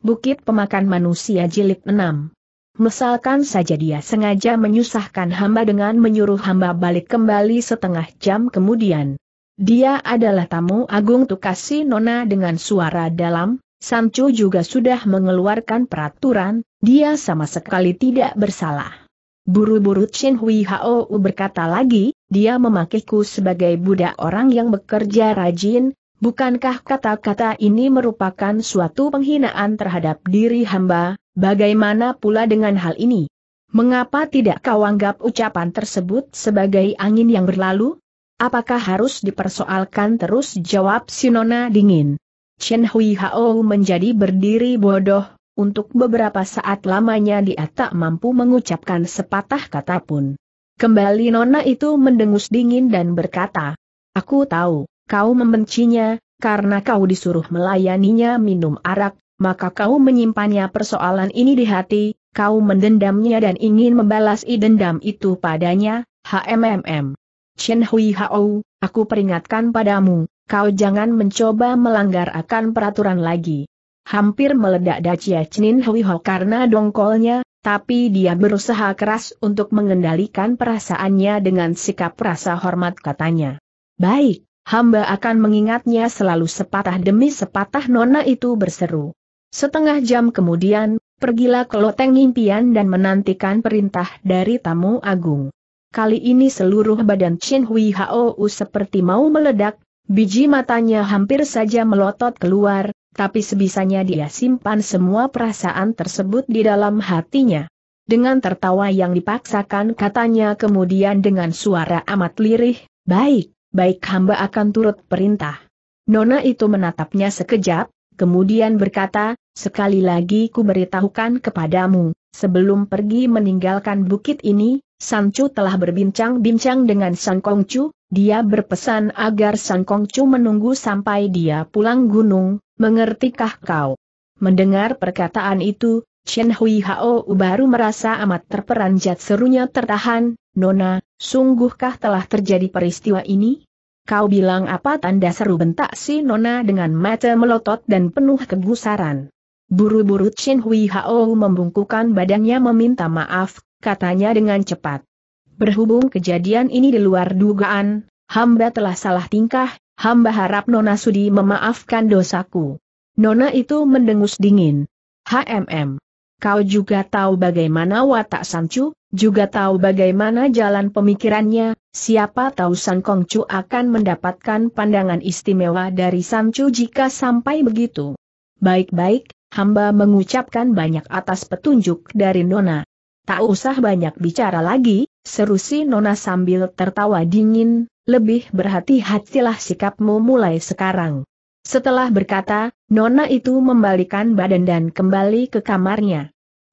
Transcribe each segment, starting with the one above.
Bukit Pemakan Manusia Jilid 6 Misalkan saja dia sengaja menyusahkan hamba dengan menyuruh hamba balik kembali setengah jam kemudian. Dia adalah tamu agung Tukasi Nona dengan suara dalam, Sancho juga sudah mengeluarkan peraturan, dia sama sekali tidak bersalah. Buru-buru Chen Hui Hao berkata lagi, dia memakiku sebagai budak orang yang bekerja rajin, Bukankah kata-kata ini merupakan suatu penghinaan terhadap diri hamba, bagaimana pula dengan hal ini? Mengapa tidak kau anggap ucapan tersebut sebagai angin yang berlalu? Apakah harus dipersoalkan terus jawab Sinona dingin? Chen Hui Hao menjadi berdiri bodoh, untuk beberapa saat lamanya dia tak mampu mengucapkan sepatah kata pun. Kembali Nona itu mendengus dingin dan berkata, Aku tahu. Kau membencinya, karena kau disuruh melayaninya minum arak, maka kau menyimpannya persoalan ini di hati, kau mendendamnya dan ingin membalas i dendam itu padanya, HMMM. Chen Hui Hao, aku peringatkan padamu, kau jangan mencoba melanggar akan peraturan lagi. Hampir meledak Dacia Chen Hui Hao karena dongkolnya, tapi dia berusaha keras untuk mengendalikan perasaannya dengan sikap rasa hormat katanya. Baik, Hamba akan mengingatnya selalu sepatah demi sepatah nona itu berseru. Setengah jam kemudian, pergilah ke loteng impian dan menantikan perintah dari tamu agung. Kali ini seluruh badan Chin Hui Hao Hou seperti mau meledak, biji matanya hampir saja melotot keluar, tapi sebisanya dia simpan semua perasaan tersebut di dalam hatinya. Dengan tertawa yang dipaksakan katanya kemudian dengan suara amat lirih, baik, baik hamba akan turut perintah. Nona itu menatapnya sekejap, kemudian berkata, sekali lagi ku beritahukan kepadamu, sebelum pergi meninggalkan bukit ini, Sancu telah berbincang-bincang dengan Sang Kongcu, dia berpesan agar Sang Kongcu menunggu sampai dia pulang gunung, mengertikah kau? Mendengar perkataan itu, Chen Hui Hao baru merasa amat terperanjat serunya tertahan, Nona, sungguhkah telah terjadi peristiwa ini? Kau bilang apa tanda seru bentak si Nona dengan mata melotot dan penuh kegusaran. Buru-buru Chin Hui Hao membungkukan badannya meminta maaf, katanya dengan cepat. Berhubung kejadian ini di luar dugaan, hamba telah salah tingkah, hamba harap Nona Sudi memaafkan dosaku. Nona itu mendengus dingin. HMM. Kau juga tahu bagaimana watak Sancu, juga tahu bagaimana jalan pemikirannya, siapa tahu San Kongcu akan mendapatkan pandangan istimewa dari Chu jika sampai begitu. Baik-baik, hamba mengucapkan banyak atas petunjuk dari Nona. Tak usah banyak bicara lagi, seru si Nona sambil tertawa dingin, lebih berhati-hatilah sikapmu mulai sekarang. Setelah berkata, Nona itu membalikan badan dan kembali ke kamarnya.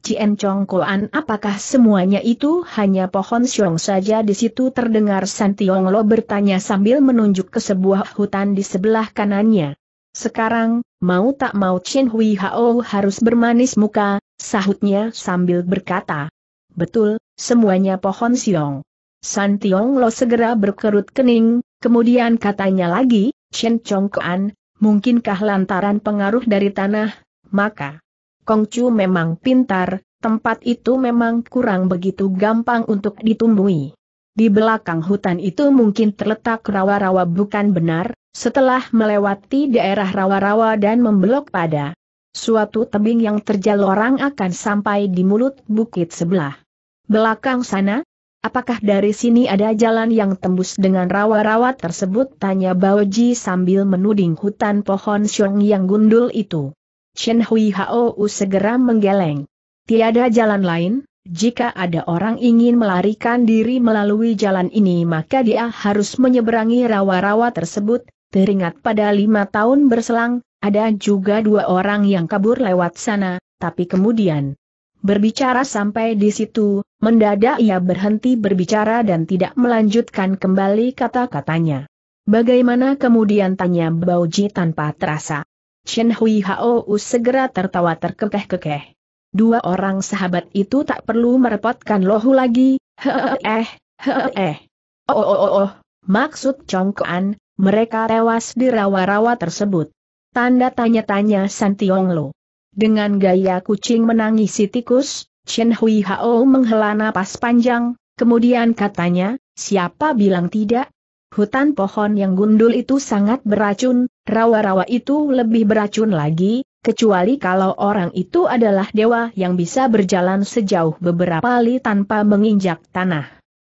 Cien Koan apakah semuanya itu hanya pohon siong saja di situ terdengar San Tiong Lo bertanya sambil menunjuk ke sebuah hutan di sebelah kanannya. Sekarang, mau tak mau Chen Hui Hao harus bermanis muka, sahutnya sambil berkata. Betul, semuanya pohon siong. San Tiong Lo segera berkerut kening, kemudian katanya lagi, Chen Koan, mungkinkah lantaran pengaruh dari tanah, maka... Kongcu memang pintar, tempat itu memang kurang begitu gampang untuk ditumbuhi. Di belakang hutan itu mungkin terletak rawa-rawa bukan benar, setelah melewati daerah rawa-rawa dan membelok pada suatu tebing yang terjal orang akan sampai di mulut bukit sebelah. Belakang sana, apakah dari sini ada jalan yang tembus dengan rawa-rawa tersebut? Tanya Baoji sambil menuding hutan pohon siong yang gundul itu. Chen Hui Hao segera menggeleng. Tiada jalan lain, jika ada orang ingin melarikan diri melalui jalan ini maka dia harus menyeberangi rawa-rawa tersebut, teringat pada lima tahun berselang, ada juga dua orang yang kabur lewat sana, tapi kemudian berbicara sampai di situ, mendadak ia berhenti berbicara dan tidak melanjutkan kembali kata-katanya. Bagaimana kemudian tanya Bauji tanpa terasa. Chen Hui Hao segera tertawa terkekeh-kekeh. Dua orang sahabat itu tak perlu merepotkan lohu lagi, Eh, eh. Oh, oh, oh, oh, maksud congkoan, mereka tewas di rawa-rawa tersebut. Tanda tanya-tanya Santiong Lo. Dengan gaya kucing menangisi tikus, Chen Hui Hao menghela napas panjang, kemudian katanya, siapa bilang tidak, Hutan pohon yang gundul itu sangat beracun, rawa-rawa itu lebih beracun lagi, kecuali kalau orang itu adalah dewa yang bisa berjalan sejauh beberapa li tanpa menginjak tanah.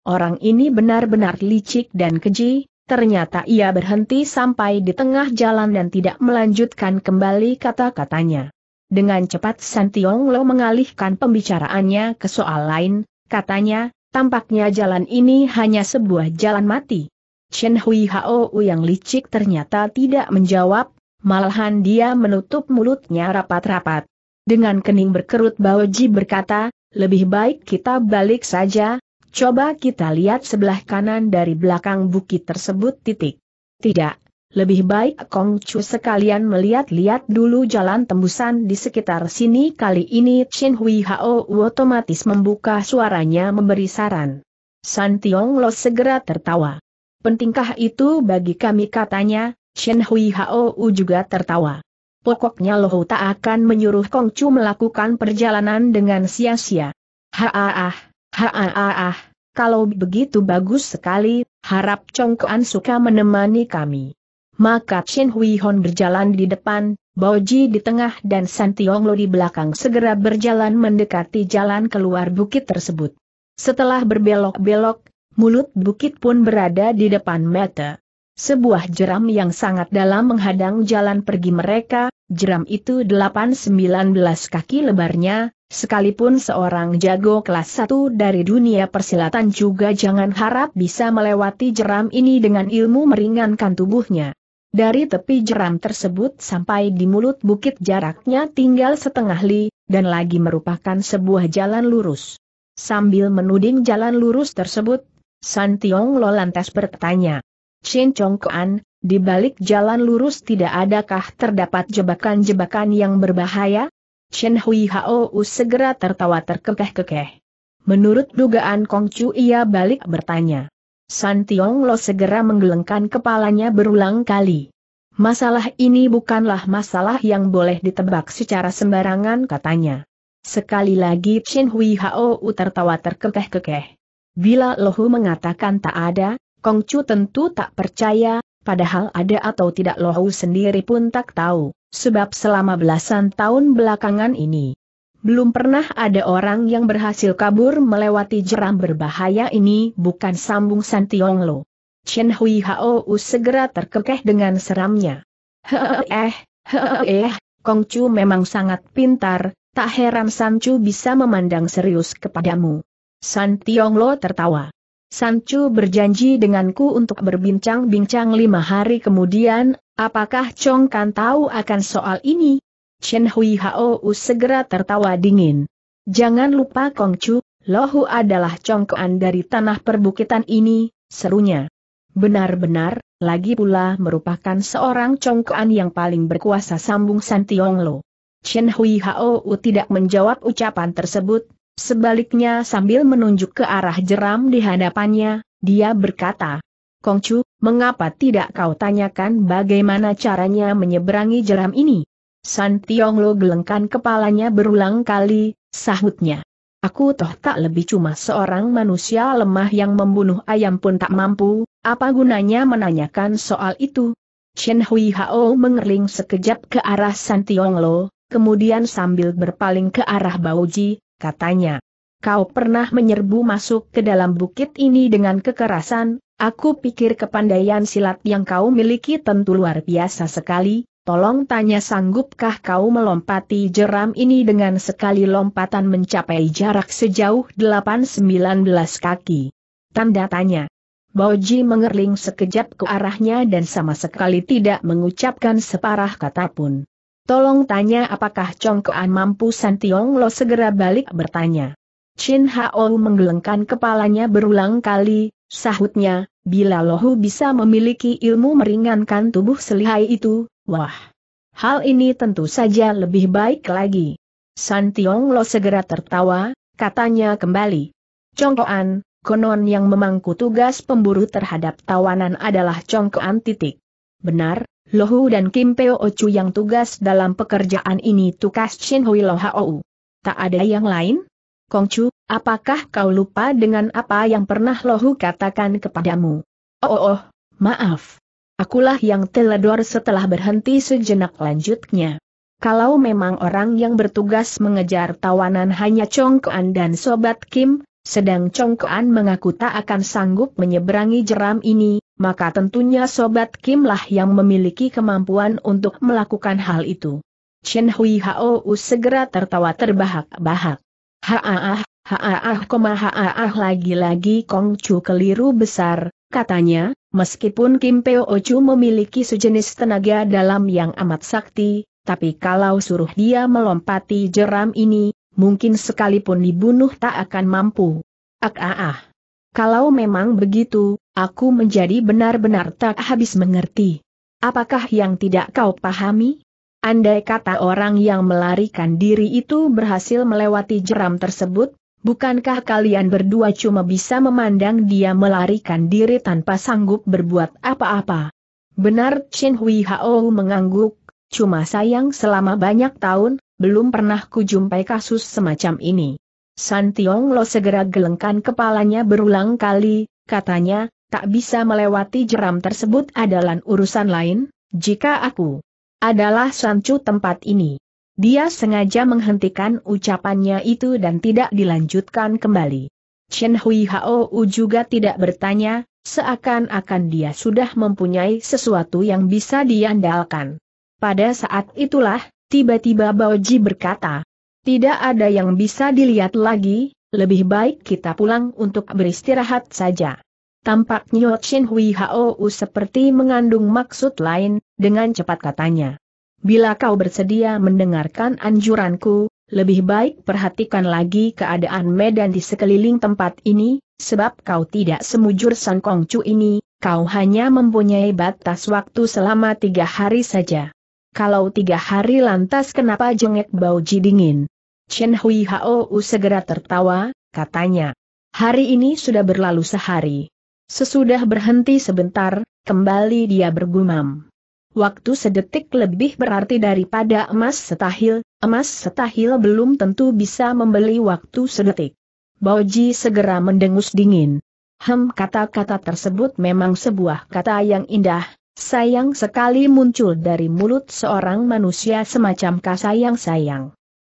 Orang ini benar-benar licik dan keji, ternyata ia berhenti sampai di tengah jalan dan tidak melanjutkan kembali kata-katanya. Dengan cepat Santiong Lo mengalihkan pembicaraannya ke soal lain, katanya, tampaknya jalan ini hanya sebuah jalan mati. Chen Hui Hao yang licik ternyata tidak menjawab, malahan dia menutup mulutnya rapat-rapat. Dengan kening berkerut Baoji berkata, lebih baik kita balik saja, coba kita lihat sebelah kanan dari belakang bukit tersebut titik. Tidak, lebih baik Kong Chu sekalian melihat-lihat dulu jalan tembusan di sekitar sini kali ini Chen Hui Hao otomatis membuka suaranya memberi saran. San Tiong Lo segera tertawa. Pentingkah itu bagi kami katanya, Chen Hui Hao u juga tertawa. Pokoknya Loh tak akan menyuruh Kong Chu melakukan perjalanan dengan sia-sia. Haaah, haaah, kalau begitu bagus sekali, harap Chong Kuan suka menemani kami. Maka Chen Hui Hon berjalan di depan, Bao Ji di tengah dan San Tiong Lo di belakang segera berjalan mendekati jalan keluar bukit tersebut. Setelah berbelok-belok, mulut bukit pun berada di depan mata. Sebuah jeram yang sangat dalam menghadang jalan pergi mereka, jeram itu 8-19 kaki lebarnya, sekalipun seorang jago kelas 1 dari dunia persilatan juga jangan harap bisa melewati jeram ini dengan ilmu meringankan tubuhnya. Dari tepi jeram tersebut sampai di mulut bukit jaraknya tinggal setengah li, dan lagi merupakan sebuah jalan lurus. Sambil menuding jalan lurus tersebut, San Tiong Lo lantas bertanya. Chin Chong Kuan, di balik jalan lurus tidak adakah terdapat jebakan-jebakan yang berbahaya? Chen Hui Hao segera tertawa terkekeh-kekeh. Menurut dugaan Kong Chu ia balik bertanya. San Tiong Lo segera menggelengkan kepalanya berulang kali. Masalah ini bukanlah masalah yang boleh ditebak secara sembarangan katanya. Sekali lagi Chen Hui Hao tertawa terkekeh-kekeh. Bila Lohu mengatakan tak ada, Kongcu tentu tak percaya, padahal ada atau tidak Lohu sendiri pun tak tahu, sebab selama belasan tahun belakangan ini, belum pernah ada orang yang berhasil kabur melewati jeram berbahaya ini bukan sambung San Tiong Lo. Chen Hui Hao segera terkekeh dengan seramnya. Heeh, eh, eh Kongcu memang sangat pintar, tak heran Sancu bisa memandang serius kepadamu. San Tionglo tertawa. Sancu berjanji denganku untuk berbincang-bincang lima hari kemudian, apakah Chong Kan tahu akan soal ini? Chen Hui Hao segera tertawa dingin. Jangan lupa Kong Chu, Lohu adalah congkoan dari tanah perbukitan ini, serunya. Benar-benar, lagi pula merupakan seorang congkoan yang paling berkuasa sambung San Tionglo. Chen Hui Hao tidak menjawab ucapan tersebut, Sebaliknya sambil menunjuk ke arah jeram di hadapannya, dia berkata, Kongcu, mengapa tidak kau tanyakan bagaimana caranya menyeberangi jeram ini? San Tionglo gelengkan kepalanya berulang kali, sahutnya. Aku toh tak lebih cuma seorang manusia lemah yang membunuh ayam pun tak mampu, apa gunanya menanyakan soal itu? Chen Hui Hao mengerling sekejap ke arah San Tionglo, kemudian sambil berpaling ke arah Baoji katanya. Kau pernah menyerbu masuk ke dalam bukit ini dengan kekerasan, aku pikir kepandaian silat yang kau miliki tentu luar biasa sekali, tolong tanya sanggupkah kau melompati jeram ini dengan sekali lompatan mencapai jarak sejauh 8-19 kaki. Tanda tanya. Boji mengerling sekejap ke arahnya dan sama sekali tidak mengucapkan separah kata pun. Tolong tanya apakah Congkoan mampu San Tiong Lo segera balik bertanya. Chin Hao menggelengkan kepalanya berulang kali, sahutnya, bila Lohu bisa memiliki ilmu meringankan tubuh selihai itu, wah. Hal ini tentu saja lebih baik lagi. San Tiong Lo segera tertawa, katanya kembali. Congkoan, konon yang memangku tugas pemburu terhadap tawanan adalah Congkoan titik. Benar, Lohu dan Kim Peo Ochu yang tugas dalam pekerjaan ini tukas Shin Hui Lo Ou. Tak ada yang lain? Kong Chu, apakah kau lupa dengan apa yang pernah Lohu katakan kepadamu? Oh, oh, oh maaf. Akulah yang teledor setelah berhenti sejenak lanjutnya. Kalau memang orang yang bertugas mengejar tawanan hanya Chong Kuan dan Sobat Kim, sedang Kuan mengaku tak akan sanggup menyeberangi jeram ini, maka tentunya Sobat Kim lah yang memiliki kemampuan untuk melakukan hal itu. Chen Hui Hao segera tertawa terbahak-bahak. Haaah, haaah, koma haaah lagi-lagi Kong Chu keliru besar, katanya, meskipun Kim Peo Chu memiliki sejenis tenaga dalam yang amat sakti, tapi kalau suruh dia melompati jeram ini, mungkin sekalipun dibunuh tak akan mampu. Ak kalau memang begitu, aku menjadi benar-benar tak habis mengerti. Apakah yang tidak kau pahami? Andai kata orang yang melarikan diri itu berhasil melewati jeram tersebut, bukankah kalian berdua cuma bisa memandang dia melarikan diri tanpa sanggup berbuat apa-apa? Benar Chen Hui Hao mengangguk, cuma sayang selama banyak tahun, belum pernah kujumpai kasus semacam ini. San Tiong Lo segera gelengkan kepalanya berulang kali, katanya, tak bisa melewati jeram tersebut adalah urusan lain, jika aku adalah sancu tempat ini. Dia sengaja menghentikan ucapannya itu dan tidak dilanjutkan kembali. Chen Hui Hao u juga tidak bertanya, seakan-akan dia sudah mempunyai sesuatu yang bisa diandalkan. Pada saat itulah, tiba-tiba Bao Ji berkata, tidak ada yang bisa dilihat lagi, lebih baik kita pulang untuk beristirahat saja. Tampak Nyo Chin Hui Hou seperti mengandung maksud lain, dengan cepat katanya. Bila kau bersedia mendengarkan anjuranku, lebih baik perhatikan lagi keadaan medan di sekeliling tempat ini, sebab kau tidak semujur San Kong Chu ini, kau hanya mempunyai batas waktu selama tiga hari saja. Kalau tiga hari lantas kenapa jengek bau ji dingin? Chen Hui Hao segera tertawa, katanya. Hari ini sudah berlalu sehari. Sesudah berhenti sebentar, kembali dia bergumam. Waktu sedetik lebih berarti daripada emas setahil, emas setahil belum tentu bisa membeli waktu sedetik. Boji segera mendengus dingin. Hem kata-kata tersebut memang sebuah kata yang indah, sayang sekali muncul dari mulut seorang manusia semacam kasayang-sayang.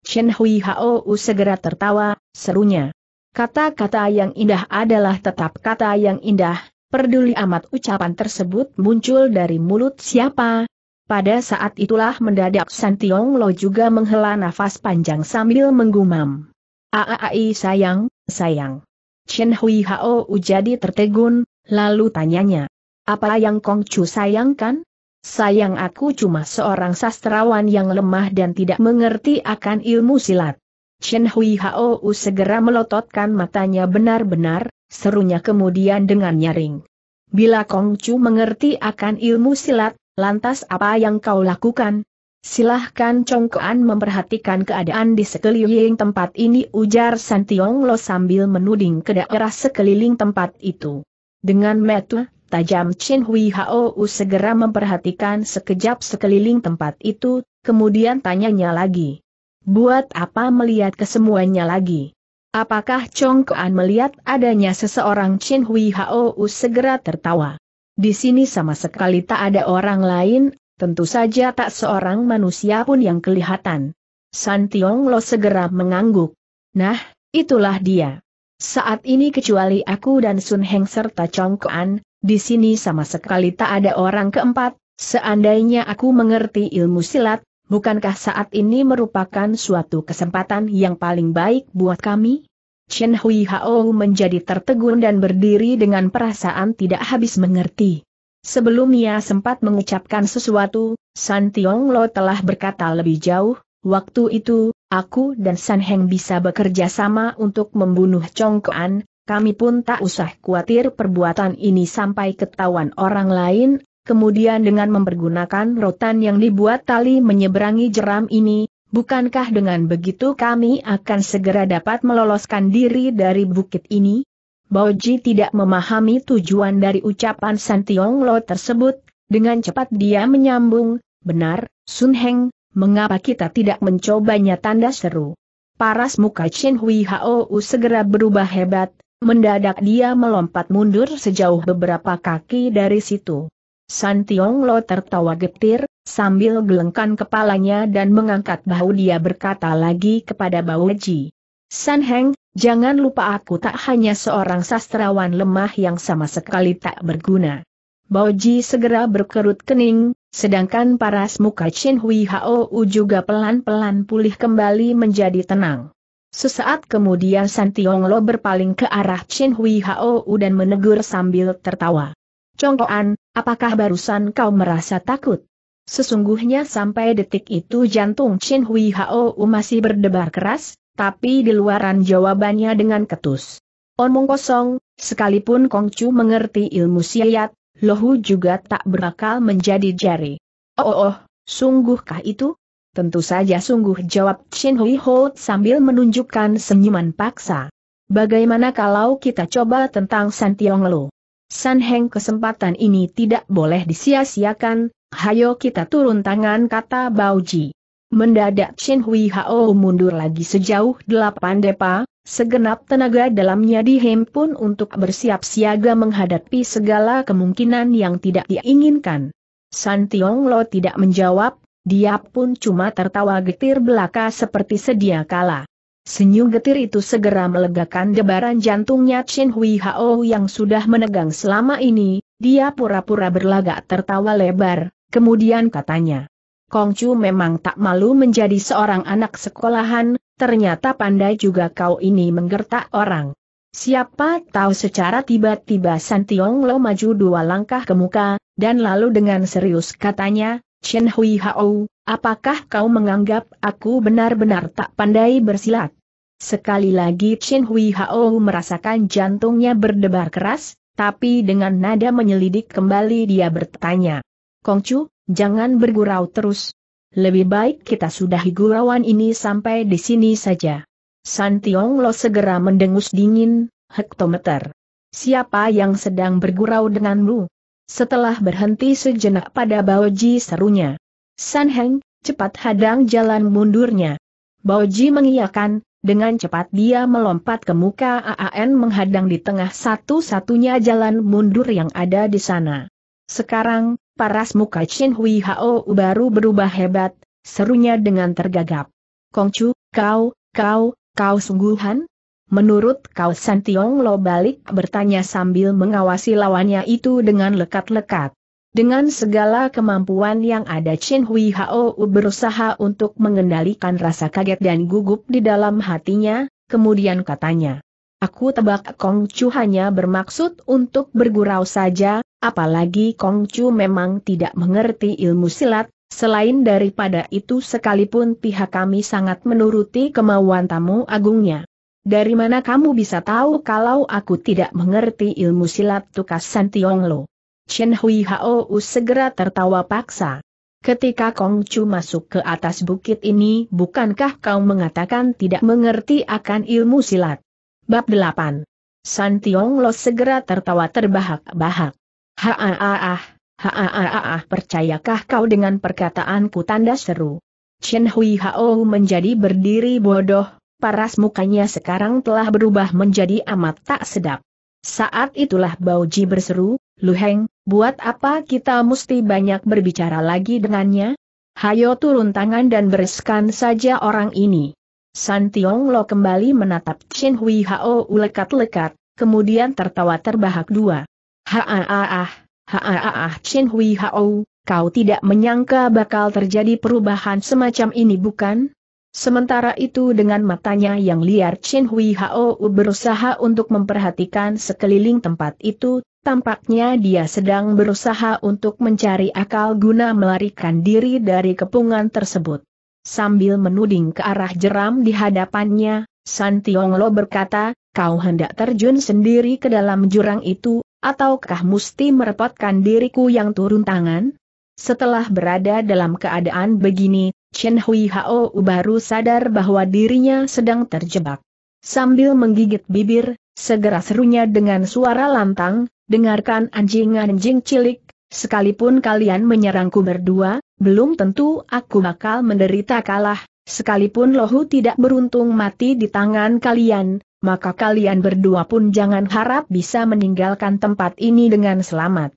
Chen Hui Hao segera tertawa, serunya. Kata-kata yang indah adalah tetap kata yang indah, peduli amat ucapan tersebut muncul dari mulut siapa. Pada saat itulah mendadak San Tiong Lo juga menghela nafas panjang sambil menggumam. Aai sayang, sayang. Chen Hui Hao jadi tertegun, lalu tanyanya. Apa yang Kong Chu sayangkan? Sayang aku cuma seorang sastrawan yang lemah dan tidak mengerti akan ilmu silat. Chen Hui Hou segera melototkan matanya benar-benar, serunya kemudian dengan nyaring. Bila Kong Chu mengerti akan ilmu silat, lantas apa yang kau lakukan? Silahkan Chong Kuan memperhatikan keadaan di sekeliling tempat ini ujar Santiong Lo sambil menuding ke daerah sekeliling tempat itu. Dengan metu, Tajam Chin Hui Hao u segera memperhatikan sekejap sekeliling tempat itu, kemudian tanyanya lagi. Buat apa melihat kesemuanya lagi? Apakah Chong Kuan melihat adanya seseorang Chin Hui Hao u segera tertawa? Di sini sama sekali tak ada orang lain, tentu saja tak seorang manusia pun yang kelihatan. San Tiong Lo segera mengangguk. Nah, itulah dia. Saat ini kecuali aku dan Sun Heng serta Chong Kuan, di sini sama sekali tak ada orang keempat, seandainya aku mengerti ilmu silat, bukankah saat ini merupakan suatu kesempatan yang paling baik buat kami? Chen Hui Hao menjadi tertegun dan berdiri dengan perasaan tidak habis mengerti. Sebelum ia sempat mengucapkan sesuatu, San Tiong Lo telah berkata lebih jauh, waktu itu, aku dan San Heng bisa bekerja sama untuk membunuh Chong Kuan, kami pun tak usah khawatir perbuatan ini sampai ketahuan orang lain, kemudian dengan mempergunakan rotan yang dibuat tali menyeberangi jeram ini, bukankah dengan begitu kami akan segera dapat meloloskan diri dari bukit ini? Baoji tidak memahami tujuan dari ucapan Santiong Lo tersebut, dengan cepat dia menyambung, benar, Sun Heng, mengapa kita tidak mencobanya tanda seru? Paras muka Chen Hui Hao segera berubah hebat, Mendadak dia melompat mundur sejauh beberapa kaki dari situ. San Tiong Lo tertawa getir, sambil gelengkan kepalanya dan mengangkat bau dia berkata lagi kepada Bao Ji. San Heng, jangan lupa aku tak hanya seorang sastrawan lemah yang sama sekali tak berguna. Bao Ji segera berkerut kening, sedangkan paras muka Chin Hui Hao juga pelan-pelan pulih kembali menjadi tenang. Sesaat kemudian San Tiong Lo berpaling ke arah Chen Hui Hao dan menegur sambil tertawa. Congkoan, apakah barusan kau merasa takut? Sesungguhnya sampai detik itu jantung Chen Hui Hao masih berdebar keras, tapi di luaran jawabannya dengan ketus. Omong kosong, sekalipun Kong Chu mengerti ilmu Lo Lohu juga tak berakal menjadi jari. oh, oh, oh sungguhkah itu? Tentu saja sungguh jawab Chen Hui Ho sambil menunjukkan senyuman paksa. Bagaimana kalau kita coba tentang San Tiong Lo? San Heng kesempatan ini tidak boleh disia-siakan, hayo kita turun tangan kata Bao Ji. Mendadak Chen Hui Ho mundur lagi sejauh delapan depa, Segenap tenaga dalamnya dihimpun untuk bersiap siaga menghadapi segala kemungkinan yang tidak diinginkan. San Tiong Lo tidak menjawab, dia pun cuma tertawa getir belaka seperti sedia kala. Senyum getir itu segera melegakan debaran jantungnya Chen Hui Hao yang sudah menegang selama ini, dia pura-pura berlagak tertawa lebar, kemudian katanya. Kong Chu memang tak malu menjadi seorang anak sekolahan, ternyata pandai juga kau ini menggertak orang. Siapa tahu secara tiba-tiba Santiong Lo maju dua langkah ke muka, dan lalu dengan serius katanya, Chen Hui Hao, apakah kau menganggap aku benar-benar tak pandai bersilat? Sekali lagi Chen Hui Hao merasakan jantungnya berdebar keras, tapi dengan nada menyelidik kembali dia bertanya. Kong Chu, jangan bergurau terus. Lebih baik kita sudahi gurauan ini sampai di sini saja. San Tiong Lo segera mendengus dingin, hektometer. Siapa yang sedang bergurau denganmu? Setelah berhenti sejenak pada Baoji serunya. San Heng, cepat hadang jalan mundurnya. Baoji mengiyakan, dengan cepat dia melompat ke muka AAN menghadang di tengah satu-satunya jalan mundur yang ada di sana. Sekarang, paras muka Chin Hui Hao baru berubah hebat, serunya dengan tergagap. Kongcu, kau, kau, kau sungguhan? Menurut kau San Lo balik bertanya sambil mengawasi lawannya itu dengan lekat-lekat. Dengan segala kemampuan yang ada Chen Hui Hao berusaha untuk mengendalikan rasa kaget dan gugup di dalam hatinya, kemudian katanya. Aku tebak Kong Chu hanya bermaksud untuk bergurau saja, apalagi Kong Chu memang tidak mengerti ilmu silat, selain daripada itu sekalipun pihak kami sangat menuruti kemauan tamu agungnya dari mana kamu bisa tahu kalau aku tidak mengerti ilmu silat tukas San Tiong Lo? Chen Hui Hao segera tertawa paksa. Ketika Kong Chu masuk ke atas bukit ini, bukankah kau mengatakan tidak mengerti akan ilmu silat? Bab 8. San Tiong Lo segera tertawa terbahak-bahak. Haaah, haaah, percayakah kau dengan perkataanku tanda seru? Chen Hui Hao menjadi berdiri bodoh, paras mukanya sekarang telah berubah menjadi amat tak sedap. Saat itulah Bauji berseru, Luheng, buat apa kita mesti banyak berbicara lagi dengannya? Hayo turun tangan dan bereskan saja orang ini. San Tiong Lo kembali menatap Chin Hui Hao lekat-lekat, kemudian tertawa terbahak dua. Haaah, haaah Chin Hui Hao, kau tidak menyangka bakal terjadi perubahan semacam ini bukan? Sementara itu dengan matanya yang liar Chen Hui Hao berusaha untuk memperhatikan sekeliling tempat itu, tampaknya dia sedang berusaha untuk mencari akal guna melarikan diri dari kepungan tersebut. Sambil menuding ke arah jeram di hadapannya, San Tiong Lo berkata, kau hendak terjun sendiri ke dalam jurang itu, ataukah mesti merepotkan diriku yang turun tangan? Setelah berada dalam keadaan begini, Chen Hui Hao baru sadar bahwa dirinya sedang terjebak. Sambil menggigit bibir, segera serunya dengan suara lantang, dengarkan anjing-anjing cilik, sekalipun kalian menyerangku berdua, belum tentu aku bakal menderita kalah, sekalipun lohu tidak beruntung mati di tangan kalian, maka kalian berdua pun jangan harap bisa meninggalkan tempat ini dengan selamat.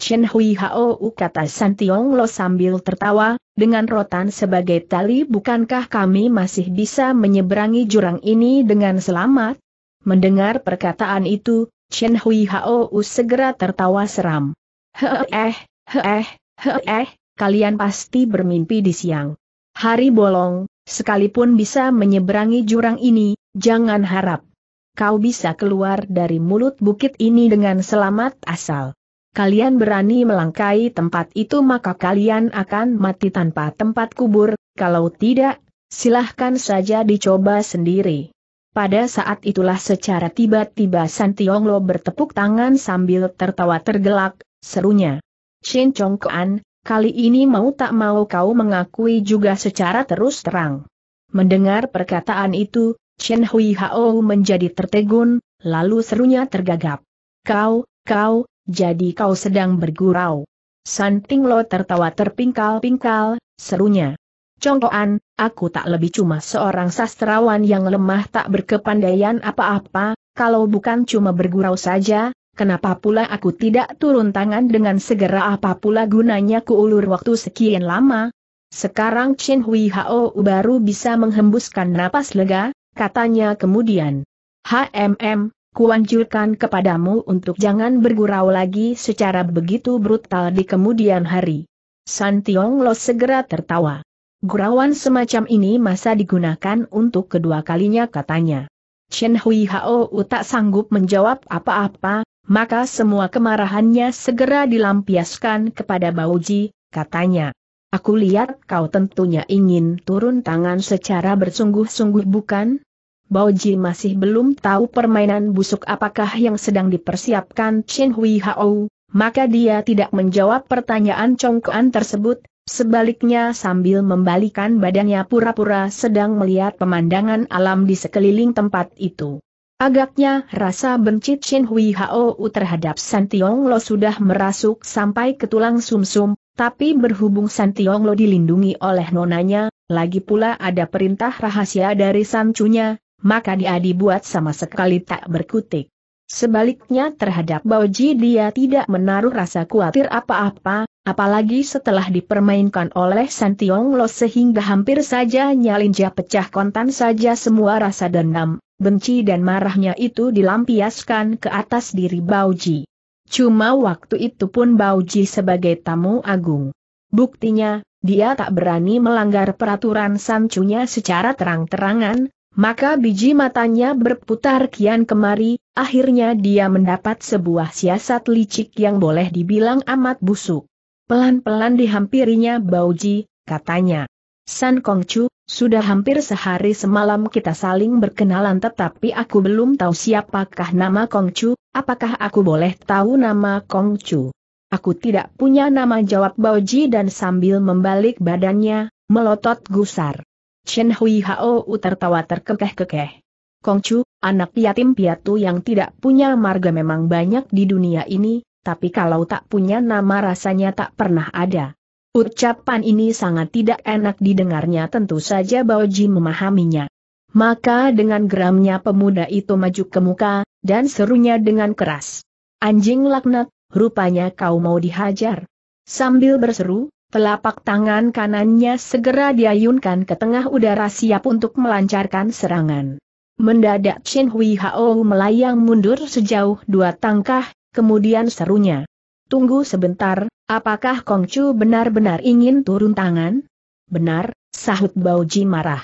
Chen Hui Hao kata San Tiong Lo sambil tertawa, dengan rotan sebagai tali bukankah kami masih bisa menyeberangi jurang ini dengan selamat? Mendengar perkataan itu, Chen Hui Hao segera tertawa seram. Heeh, heeh, heeh, kalian pasti bermimpi di siang. Hari bolong, sekalipun bisa menyeberangi jurang ini, jangan harap. Kau bisa keluar dari mulut bukit ini dengan selamat asal kalian berani melangkai tempat itu maka kalian akan mati tanpa tempat kubur, kalau tidak, silahkan saja dicoba sendiri. Pada saat itulah secara tiba-tiba Santionglo bertepuk tangan sambil tertawa tergelak, serunya. Chen Chong Kuan, kali ini mau tak mau kau mengakui juga secara terus terang. Mendengar perkataan itu, Chen Hui Hao menjadi tertegun, lalu serunya tergagap. Kau, kau, jadi kau sedang bergurau. Santing Lo tertawa terpingkal-pingkal, serunya. Congkoan, aku tak lebih cuma seorang sastrawan yang lemah tak berkepandaian apa-apa, kalau bukan cuma bergurau saja, kenapa pula aku tidak turun tangan dengan segera apa pula gunanya kuulur waktu sekian lama? Sekarang Chen Hui Hao baru bisa menghembuskan napas lega, katanya kemudian. HMM, kuanjurkan kepadamu untuk jangan bergurau lagi secara begitu brutal di kemudian hari. San Tiong Lo segera tertawa. Gurauan semacam ini masa digunakan untuk kedua kalinya katanya. Chen Hui Hao tak sanggup menjawab apa-apa, maka semua kemarahannya segera dilampiaskan kepada Ji, katanya. Aku lihat kau tentunya ingin turun tangan secara bersungguh-sungguh bukan? Baoji masih belum tahu permainan busuk apakah yang sedang dipersiapkan Chen Hui Hao, maka dia tidak menjawab pertanyaan congkoan tersebut, sebaliknya sambil membalikan badannya pura-pura sedang melihat pemandangan alam di sekeliling tempat itu. Agaknya rasa benci Chen Hui Hao terhadap San Tiong Lo sudah merasuk sampai ke tulang sumsum, -sum, tapi berhubung San Tiong Lo dilindungi oleh nonanya, lagi pula ada perintah rahasia dari Sancunya, maka dia dibuat sama sekali tak berkutik. Sebaliknya terhadap Baoji dia tidak menaruh rasa khawatir apa-apa, apalagi setelah dipermainkan oleh San Tiong Lo sehingga hampir saja nyalinja pecah kontan saja semua rasa dendam, benci dan marahnya itu dilampiaskan ke atas diri Baoji. Cuma waktu itu pun Baoji sebagai tamu agung. Buktinya, dia tak berani melanggar peraturan sancunya secara terang-terangan, maka biji matanya berputar kian kemari, akhirnya dia mendapat sebuah siasat licik yang boleh dibilang amat busuk. Pelan-pelan dihampirinya Bauji, katanya. San Kongcu, sudah hampir sehari semalam kita saling berkenalan tetapi aku belum tahu siapakah nama Kongcu, apakah aku boleh tahu nama Kongcu? Aku tidak punya nama jawab Bauji dan sambil membalik badannya, melotot gusar. Chen Hui Hao tertawa terkekeh-kekeh. Kongcu, anak yatim piatu yang tidak punya marga memang banyak di dunia ini, tapi kalau tak punya nama rasanya tak pernah ada. Ucapan ini sangat tidak enak didengarnya tentu saja Bao Ji memahaminya. Maka dengan geramnya pemuda itu maju ke muka, dan serunya dengan keras. Anjing laknat, rupanya kau mau dihajar. Sambil berseru, Telapak tangan kanannya segera diayunkan ke tengah udara siap untuk melancarkan serangan. Mendadak Chen Hui Hao melayang mundur sejauh dua tangkah, kemudian serunya. Tunggu sebentar, apakah Kong Chu benar-benar ingin turun tangan? Benar, sahut Bao Ji marah.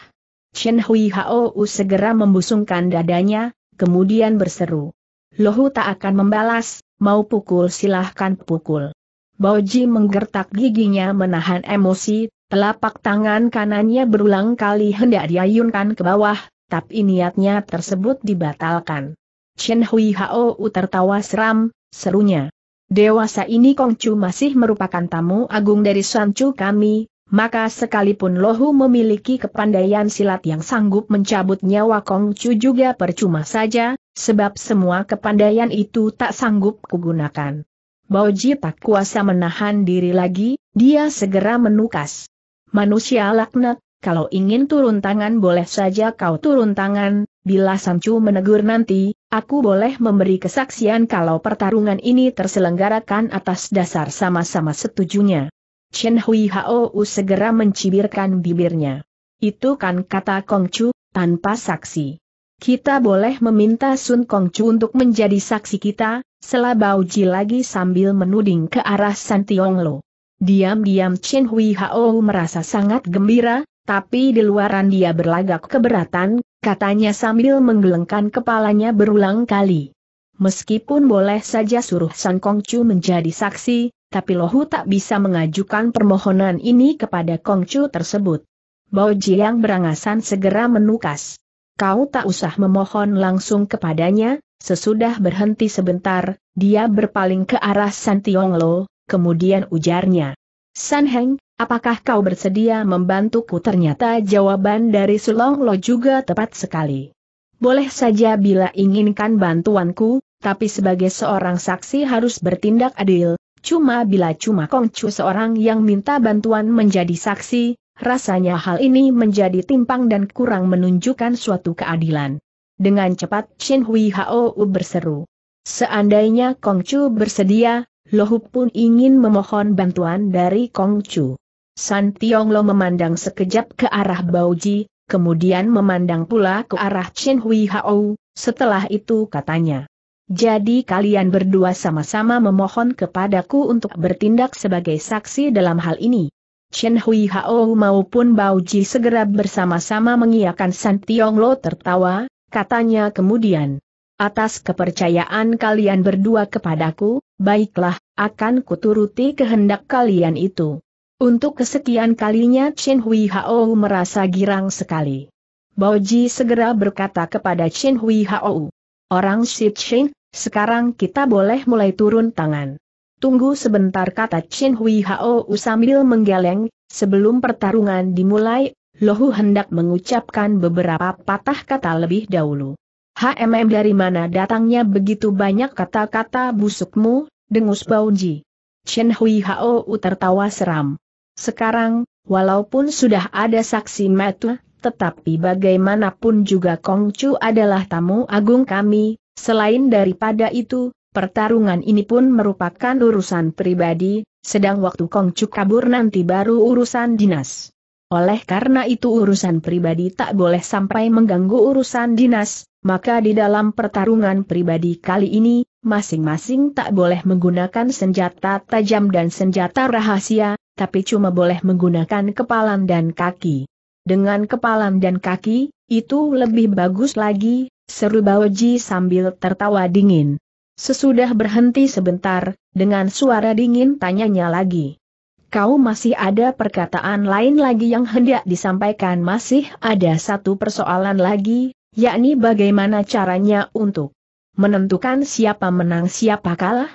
Chen Hui Hao segera membusungkan dadanya, kemudian berseru. Lohu tak akan membalas, mau pukul silahkan pukul. Boji menggertak giginya menahan emosi, telapak tangan kanannya berulang kali hendak diayunkan ke bawah, tapi niatnya tersebut dibatalkan. Chen Hui Hao tertawa seram, serunya. Dewasa ini Kong Chu masih merupakan tamu agung dari Chu kami, maka sekalipun Lohu memiliki kepandaian silat yang sanggup mencabut nyawa Kong Chu juga percuma saja, sebab semua kepandaian itu tak sanggup kugunakan. Ji tak kuasa menahan diri lagi, dia segera menukas. Manusia laknat, kalau ingin turun tangan boleh saja kau turun tangan, bila Samcu menegur nanti, aku boleh memberi kesaksian kalau pertarungan ini terselenggarakan atas dasar sama-sama setujunya. Chen Hui Hou segera mencibirkan bibirnya. Itu kan kata Kongcu, tanpa saksi. Kita boleh meminta Sun Kongcu untuk menjadi saksi kita, Sela Bauji lagi sambil menuding ke arah San Tionglo. Diam-diam Chen Hui Hao merasa sangat gembira, tapi di luaran dia berlagak keberatan, katanya sambil menggelengkan kepalanya berulang kali. Meskipun boleh saja suruh San Kongcu menjadi saksi, tapi Lohu tak bisa mengajukan permohonan ini kepada Kongcu tersebut. Bao yang berangasan segera menukas. Kau tak usah memohon langsung kepadanya, sesudah berhenti sebentar, dia berpaling ke arah San Tiong Lo, kemudian ujarnya. San Heng, apakah kau bersedia membantuku? Ternyata jawaban dari Sulong Lo juga tepat sekali. Boleh saja bila inginkan bantuanku, tapi sebagai seorang saksi harus bertindak adil, Cuma bila cuma Kongcu seorang yang minta bantuan menjadi saksi, Rasanya hal ini menjadi timpang dan kurang menunjukkan suatu keadilan. Dengan cepat Shen Hui Hao berseru. Seandainya Kong Chu bersedia, Lohu pun ingin memohon bantuan dari Kong Chu. San Tiong Lo memandang sekejap ke arah Bao Ji, kemudian memandang pula ke arah Shen Hui Hao, setelah itu katanya. Jadi kalian berdua sama-sama memohon kepadaku untuk bertindak sebagai saksi dalam hal ini. Chen Hui Hao maupun Bao Ji segera bersama-sama mengiakan San Tiong Lo tertawa, katanya kemudian. Atas kepercayaan kalian berdua kepadaku, baiklah, akan kuturuti kehendak kalian itu. Untuk kesekian kalinya Chen Hui Hao merasa girang sekali. Bao Ji segera berkata kepada Chen Hui Hao, Orang Shi Chen, sekarang kita boleh mulai turun tangan. Tunggu sebentar kata Chen Hui Hao sambil menggeleng, sebelum pertarungan dimulai, Lohu hendak mengucapkan beberapa patah kata lebih dahulu. HMM dari mana datangnya begitu banyak kata-kata busukmu, dengus Bauji. Chen Hui Hao tertawa seram. Sekarang, walaupun sudah ada saksi mata, tetapi bagaimanapun juga Kong Chu adalah tamu agung kami, selain daripada itu, Pertarungan ini pun merupakan urusan pribadi, sedang waktu Kongcu kabur nanti baru urusan dinas. Oleh karena itu urusan pribadi tak boleh sampai mengganggu urusan dinas, maka di dalam pertarungan pribadi kali ini, masing-masing tak boleh menggunakan senjata tajam dan senjata rahasia, tapi cuma boleh menggunakan kepalan dan kaki. Dengan kepalan dan kaki, itu lebih bagus lagi, seru Baoji sambil tertawa dingin. Sesudah berhenti sebentar, dengan suara dingin tanyanya lagi. Kau masih ada perkataan lain lagi yang hendak disampaikan masih ada satu persoalan lagi, yakni bagaimana caranya untuk menentukan siapa menang siapa kalah?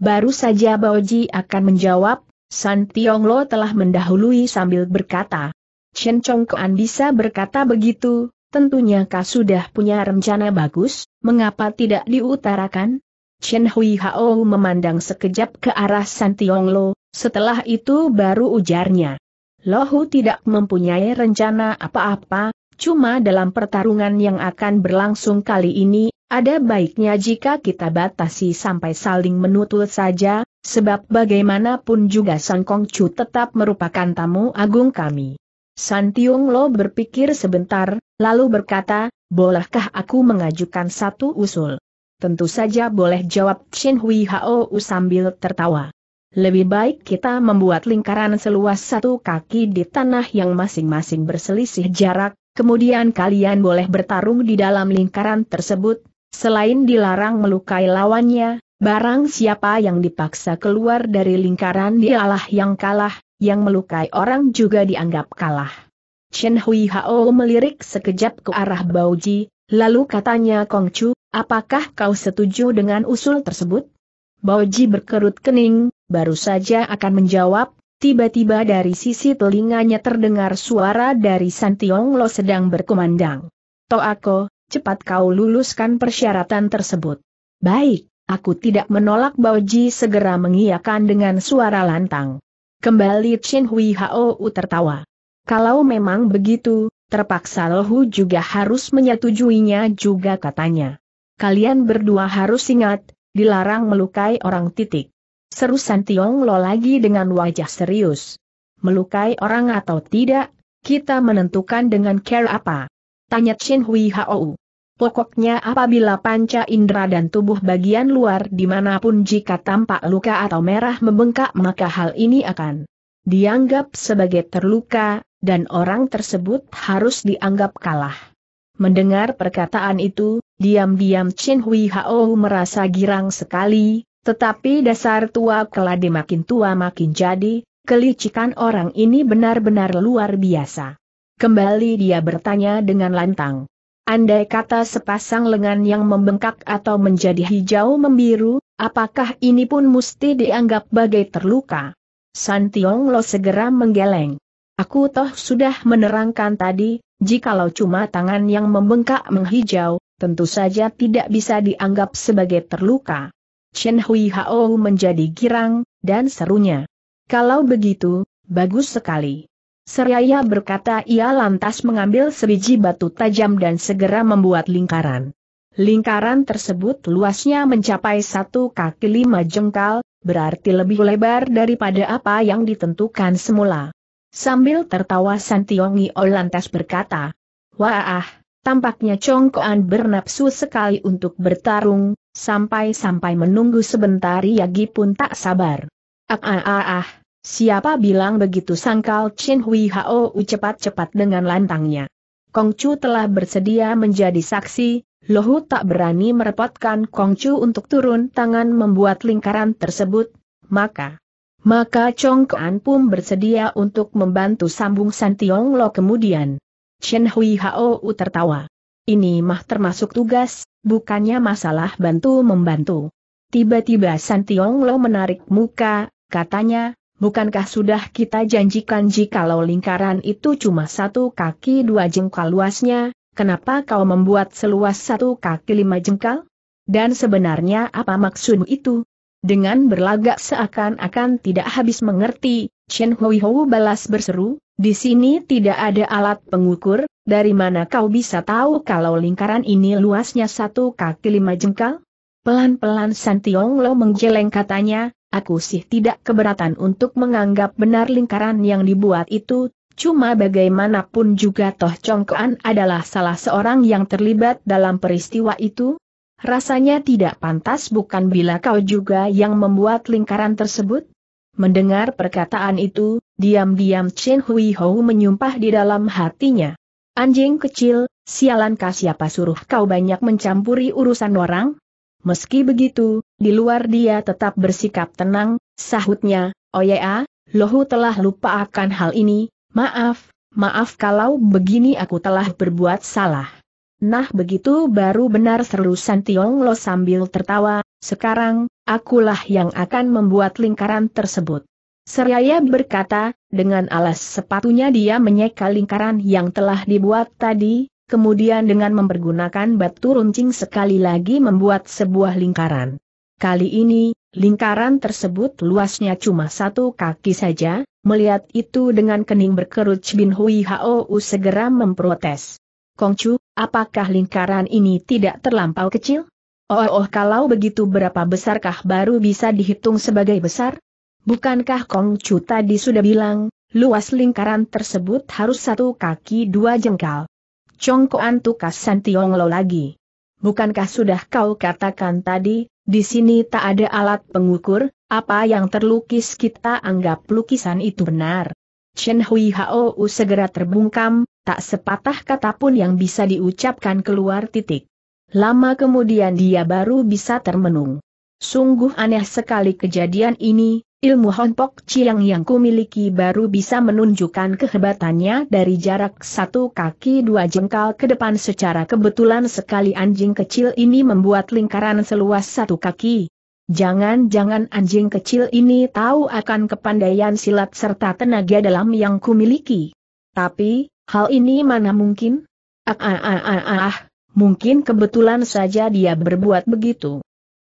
Baru saja Baoji akan menjawab, San Tionglo telah mendahului sambil berkata, Chen Chongkuan bisa berkata begitu, tentunya kau sudah punya rencana bagus, mengapa tidak diutarakan? Chen Hui Hao memandang sekejap ke arah San Tiong Lo, setelah itu baru ujarnya. Lohu tidak mempunyai rencana apa-apa, cuma dalam pertarungan yang akan berlangsung kali ini, ada baiknya jika kita batasi sampai saling menutul saja, sebab bagaimanapun juga Sang Kong Chu tetap merupakan tamu agung kami. San Tiong Lo berpikir sebentar, lalu berkata, bolehkah aku mengajukan satu usul? Tentu saja boleh jawab Chin Hui Hao sambil tertawa. Lebih baik kita membuat lingkaran seluas satu kaki di tanah yang masing-masing berselisih jarak, kemudian kalian boleh bertarung di dalam lingkaran tersebut, selain dilarang melukai lawannya, barang siapa yang dipaksa keluar dari lingkaran dialah yang kalah, yang melukai orang juga dianggap kalah. Chen Hui Hao melirik sekejap ke arah Bao Ji, lalu katanya Kong Chu. Apakah kau setuju dengan usul tersebut? Baoji berkerut kening, baru saja akan menjawab, tiba-tiba dari sisi telinganya terdengar suara dari Santiong Lo sedang berkumandang. Toako, cepat kau luluskan persyaratan tersebut. Baik, aku tidak menolak Baoji segera mengiyakan dengan suara lantang. Kembali Chin Hui Hao tertawa. Kalau memang begitu, terpaksa Lohu juga harus menyetujuinya juga katanya. Kalian berdua harus ingat, dilarang melukai orang titik. Seru San Tiong Lo lagi dengan wajah serius. Melukai orang atau tidak, kita menentukan dengan care apa? Tanya Chin Hui Hou. Pokoknya apabila panca indera dan tubuh bagian luar dimanapun jika tampak luka atau merah membengkak maka hal ini akan dianggap sebagai terluka, dan orang tersebut harus dianggap kalah. Mendengar perkataan itu, Diam-diam Chin Hui Hao merasa girang sekali, tetapi dasar tua keladi makin tua makin jadi, kelicikan orang ini benar-benar luar biasa. Kembali dia bertanya dengan lantang. Andai kata sepasang lengan yang membengkak atau menjadi hijau membiru, apakah ini pun mesti dianggap bagai terluka? San Tiong Lo segera menggeleng. Aku toh sudah menerangkan tadi, jikalau cuma tangan yang membengkak menghijau, tentu saja tidak bisa dianggap sebagai terluka. Chen Hui Hao menjadi girang, dan serunya. Kalau begitu, bagus sekali. Seraya berkata ia lantas mengambil sebiji batu tajam dan segera membuat lingkaran. Lingkaran tersebut luasnya mencapai satu kaki lima jengkal, berarti lebih lebar daripada apa yang ditentukan semula. Sambil tertawa Santiongi Yongi lantas berkata, Wah, Tampaknya Congkoan bernapsu sekali untuk bertarung, sampai-sampai menunggu sebentar Yagi pun tak sabar. Ah ah ah ah, siapa bilang begitu sangkal Chin Hui Hao cepat-cepat dengan lantangnya. Kongcu telah bersedia menjadi saksi, Lohu tak berani merepotkan Kongcu untuk turun tangan membuat lingkaran tersebut, maka... Maka Chong pun bersedia untuk membantu sambung Santiong Lo kemudian. Chen Hui Hao tertawa. Ini mah termasuk tugas, bukannya masalah bantu-membantu. Tiba-tiba San Tiong Lo menarik muka, katanya, bukankah sudah kita janjikan jika lo lingkaran itu cuma satu kaki dua jengkal luasnya, kenapa kau membuat seluas satu kaki lima jengkal? Dan sebenarnya apa maksud itu? Dengan berlagak seakan-akan tidak habis mengerti, Chen Hui balas berseru, di sini tidak ada alat pengukur, dari mana kau bisa tahu kalau lingkaran ini luasnya satu kaki lima jengkal? Pelan-pelan San Tiong Lo menggeleng katanya, aku sih tidak keberatan untuk menganggap benar lingkaran yang dibuat itu, Cuma bagaimanapun juga Toh Chongkoan adalah salah seorang yang terlibat dalam peristiwa itu. Rasanya tidak pantas bukan bila kau juga yang membuat lingkaran tersebut? Mendengar perkataan itu, diam-diam Chen Hui Hou menyumpah di dalam hatinya. Anjing kecil, sialan kah siapa suruh kau banyak mencampuri urusan orang? Meski begitu, di luar dia tetap bersikap tenang, sahutnya, Oya, oh Lohu telah lupa akan hal ini, maaf, maaf kalau begini aku telah berbuat salah. Nah begitu baru benar seru Santiong Lo sambil tertawa, sekarang, akulah yang akan membuat lingkaran tersebut. Seraya berkata, dengan alas sepatunya dia menyeka lingkaran yang telah dibuat tadi, kemudian dengan mempergunakan batu runcing sekali lagi membuat sebuah lingkaran. Kali ini, lingkaran tersebut luasnya cuma satu kaki saja, melihat itu dengan kening berkerut Bin Hui Hou segera memprotes. Kongcu, apakah lingkaran ini tidak terlampau kecil? Oh, oh kalau begitu berapa besarkah baru bisa dihitung sebagai besar? Bukankah Kong Chu tadi sudah bilang, luas lingkaran tersebut harus satu kaki dua jengkal? Koan tukas Tiong Lo lagi. Bukankah sudah kau katakan tadi, di sini tak ada alat pengukur, apa yang terlukis kita anggap lukisan itu benar? Chen Hui Hou segera terbungkam, tak sepatah kata pun yang bisa diucapkan keluar titik. Lama kemudian dia baru bisa termenung. Sungguh aneh sekali kejadian ini, ilmu honpok ciang yang kumiliki baru bisa menunjukkan kehebatannya dari jarak satu kaki dua jengkal ke depan secara kebetulan sekali anjing kecil ini membuat lingkaran seluas satu kaki. Jangan-jangan anjing kecil ini tahu akan kepandaian silat serta tenaga dalam yang kumiliki. Tapi, hal ini mana mungkin? Ah ah ah ah ah, ah mungkin kebetulan saja dia berbuat begitu.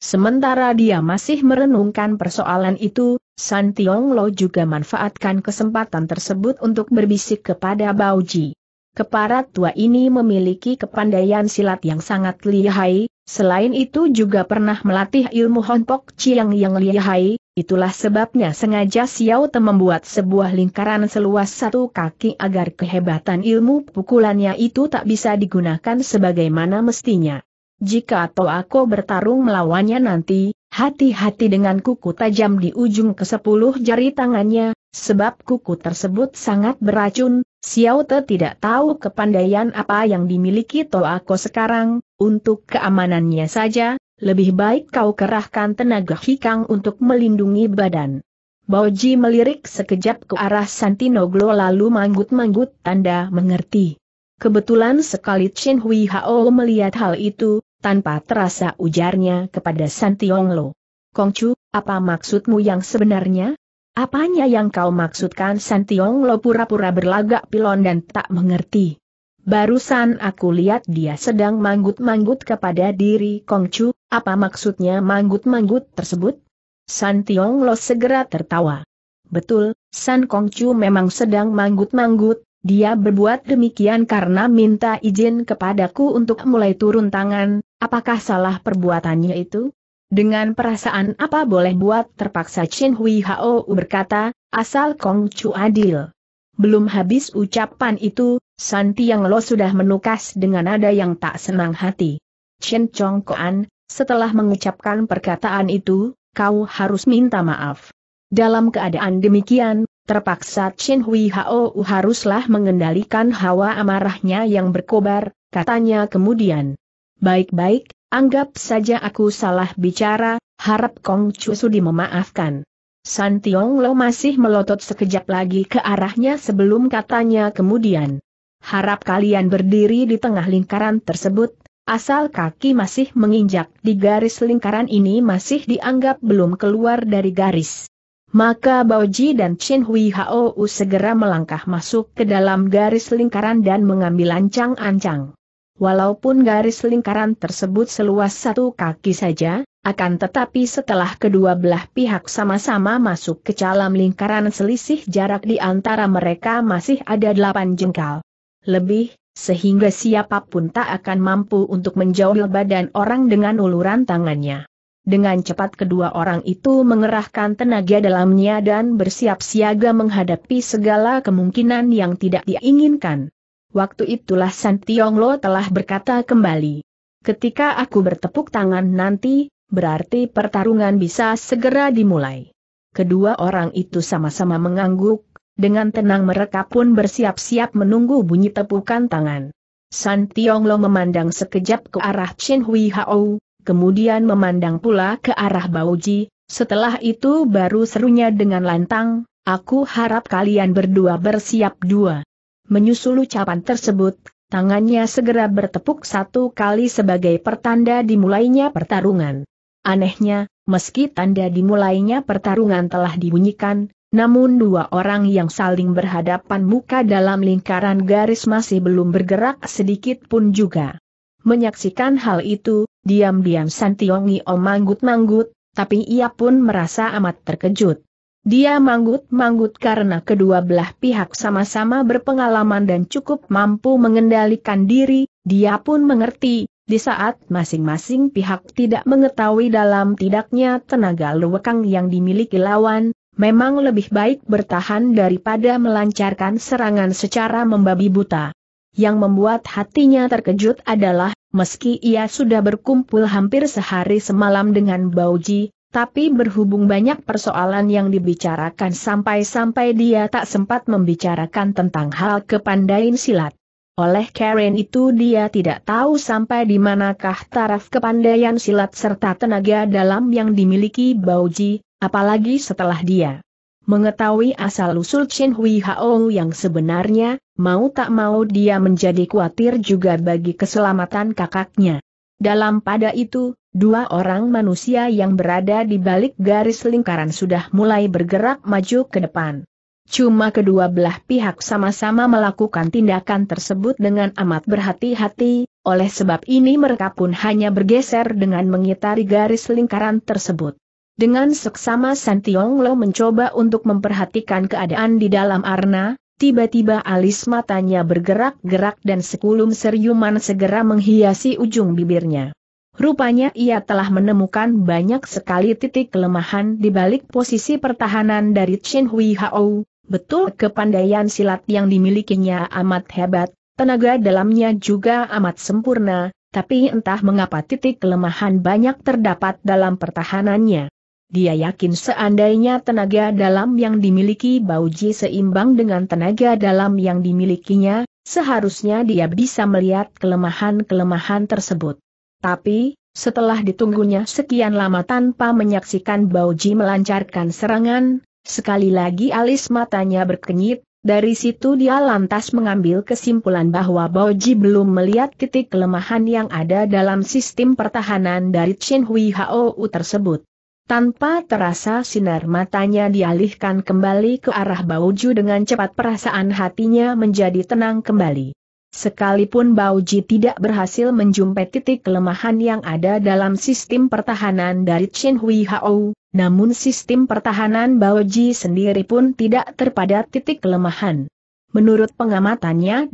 Sementara dia masih merenungkan persoalan itu, San Tiong Lo juga manfaatkan kesempatan tersebut untuk berbisik kepada Bao Ji. Keparat tua ini memiliki kepandaian silat yang sangat lihai, selain itu juga pernah melatih ilmu honpok ciang yang lihai, itulah sebabnya sengaja Xiao Te membuat sebuah lingkaran seluas satu kaki agar kehebatan ilmu pukulannya itu tak bisa digunakan sebagaimana mestinya. Jika atau aku bertarung melawannya nanti, hati-hati dengan kuku tajam di ujung ke sepuluh jari tangannya, Sebab kuku tersebut sangat beracun, Xiao Te tidak tahu kepandaian apa yang dimiliki Toako sekarang, untuk keamanannya saja, lebih baik kau kerahkan tenaga hikang untuk melindungi badan. Boji melirik sekejap ke arah Santinoglo lalu manggut-manggut tanda mengerti. Kebetulan sekali Chen Hui Hao melihat hal itu, tanpa terasa ujarnya kepada Santionglo. Kongcu, apa maksudmu yang sebenarnya? Apanya yang kau maksudkan Santiong Lo pura-pura berlagak pilon dan tak mengerti. Barusan aku lihat dia sedang manggut-manggut kepada diri Kongcu, apa maksudnya manggut-manggut tersebut? San Tiong Lo segera tertawa. Betul, San Kongcu memang sedang manggut-manggut, dia berbuat demikian karena minta izin kepadaku untuk mulai turun tangan, apakah salah perbuatannya itu? Dengan perasaan apa boleh buat terpaksa Chen Hui Hao berkata, asal Kong Chu adil. Belum habis ucapan itu, Santi Yang Lo sudah menukas dengan ada yang tak senang hati. Chen Chong Koan, setelah mengucapkan perkataan itu, kau harus minta maaf. Dalam keadaan demikian, terpaksa Chen Hui Hao haruslah mengendalikan hawa amarahnya yang berkobar, katanya kemudian. Baik-baik, Anggap saja aku salah bicara, harap Kong Chu Sudi memaafkan. San Tiong Lo masih melotot sekejap lagi ke arahnya sebelum katanya kemudian. Harap kalian berdiri di tengah lingkaran tersebut, asal kaki masih menginjak di garis lingkaran ini masih dianggap belum keluar dari garis. Maka Bao Ji dan Chin Hui Hao segera melangkah masuk ke dalam garis lingkaran dan mengambil ancang-ancang. Walaupun garis lingkaran tersebut seluas satu kaki saja, akan tetapi setelah kedua belah pihak sama-sama masuk ke dalam lingkaran selisih jarak di antara mereka masih ada delapan jengkal. Lebih, sehingga siapapun tak akan mampu untuk menjauhi badan orang dengan uluran tangannya. Dengan cepat kedua orang itu mengerahkan tenaga dalamnya dan bersiap siaga menghadapi segala kemungkinan yang tidak diinginkan. Waktu itulah San Tiong Lo telah berkata kembali. Ketika aku bertepuk tangan nanti, berarti pertarungan bisa segera dimulai. Kedua orang itu sama-sama mengangguk, dengan tenang mereka pun bersiap-siap menunggu bunyi tepukan tangan. San Tiong Lo memandang sekejap ke arah Chen Hui Hao, kemudian memandang pula ke arah Ji, setelah itu baru serunya dengan lantang, aku harap kalian berdua bersiap dua. Menyusul ucapan tersebut, tangannya segera bertepuk satu kali sebagai pertanda dimulainya pertarungan. Anehnya, meski tanda dimulainya pertarungan telah dibunyikan, namun dua orang yang saling berhadapan muka dalam lingkaran garis masih belum bergerak sedikit pun juga. Menyaksikan hal itu, diam-diam Santiongi Om manggut-manggut, tapi ia pun merasa amat terkejut. Dia manggut-manggut karena kedua belah pihak sama-sama berpengalaman dan cukup mampu mengendalikan diri, dia pun mengerti, di saat masing-masing pihak tidak mengetahui dalam tidaknya tenaga luwekang yang dimiliki lawan, memang lebih baik bertahan daripada melancarkan serangan secara membabi buta. Yang membuat hatinya terkejut adalah, meski ia sudah berkumpul hampir sehari semalam dengan Bauji, tapi berhubung banyak persoalan yang dibicarakan sampai-sampai dia tak sempat membicarakan tentang hal kepandaian silat. Oleh Karen itu dia tidak tahu sampai di manakah taraf kepandaian silat serta tenaga dalam yang dimiliki Bauji, apalagi setelah dia mengetahui asal-usul Chen Hui Hao yang sebenarnya, mau tak mau dia menjadi khawatir juga bagi keselamatan kakaknya. Dalam pada itu, dua orang manusia yang berada di balik garis lingkaran sudah mulai bergerak maju ke depan. Cuma kedua belah pihak sama-sama melakukan tindakan tersebut dengan amat berhati-hati, oleh sebab ini mereka pun hanya bergeser dengan mengitari garis lingkaran tersebut. Dengan seksama Santiong Lo mencoba untuk memperhatikan keadaan di dalam arna, Tiba-tiba alis matanya bergerak-gerak dan sekulum seriuman segera menghiasi ujung bibirnya. Rupanya ia telah menemukan banyak sekali titik kelemahan di balik posisi pertahanan dari Chen Hui Hao, betul kepandaian silat yang dimilikinya amat hebat, tenaga dalamnya juga amat sempurna, tapi entah mengapa titik kelemahan banyak terdapat dalam pertahanannya. Dia yakin seandainya tenaga dalam yang dimiliki Bauji seimbang dengan tenaga dalam yang dimilikinya, seharusnya dia bisa melihat kelemahan-kelemahan tersebut. Tapi, setelah ditunggunya sekian lama tanpa menyaksikan Bauji melancarkan serangan, sekali lagi alis matanya berkenyit, dari situ dia lantas mengambil kesimpulan bahwa Bauji belum melihat titik kelemahan yang ada dalam sistem pertahanan dari Chen Hui Hao tersebut. Tanpa terasa sinar matanya dialihkan kembali ke arah Bauju dengan cepat perasaan hatinya menjadi tenang kembali. Sekalipun Bauji tidak berhasil menjumpai titik kelemahan yang ada dalam sistem pertahanan dari Chen Hui Hao, namun sistem pertahanan Bauji sendiri pun tidak terpada titik kelemahan. Menurut pengamatannya 80%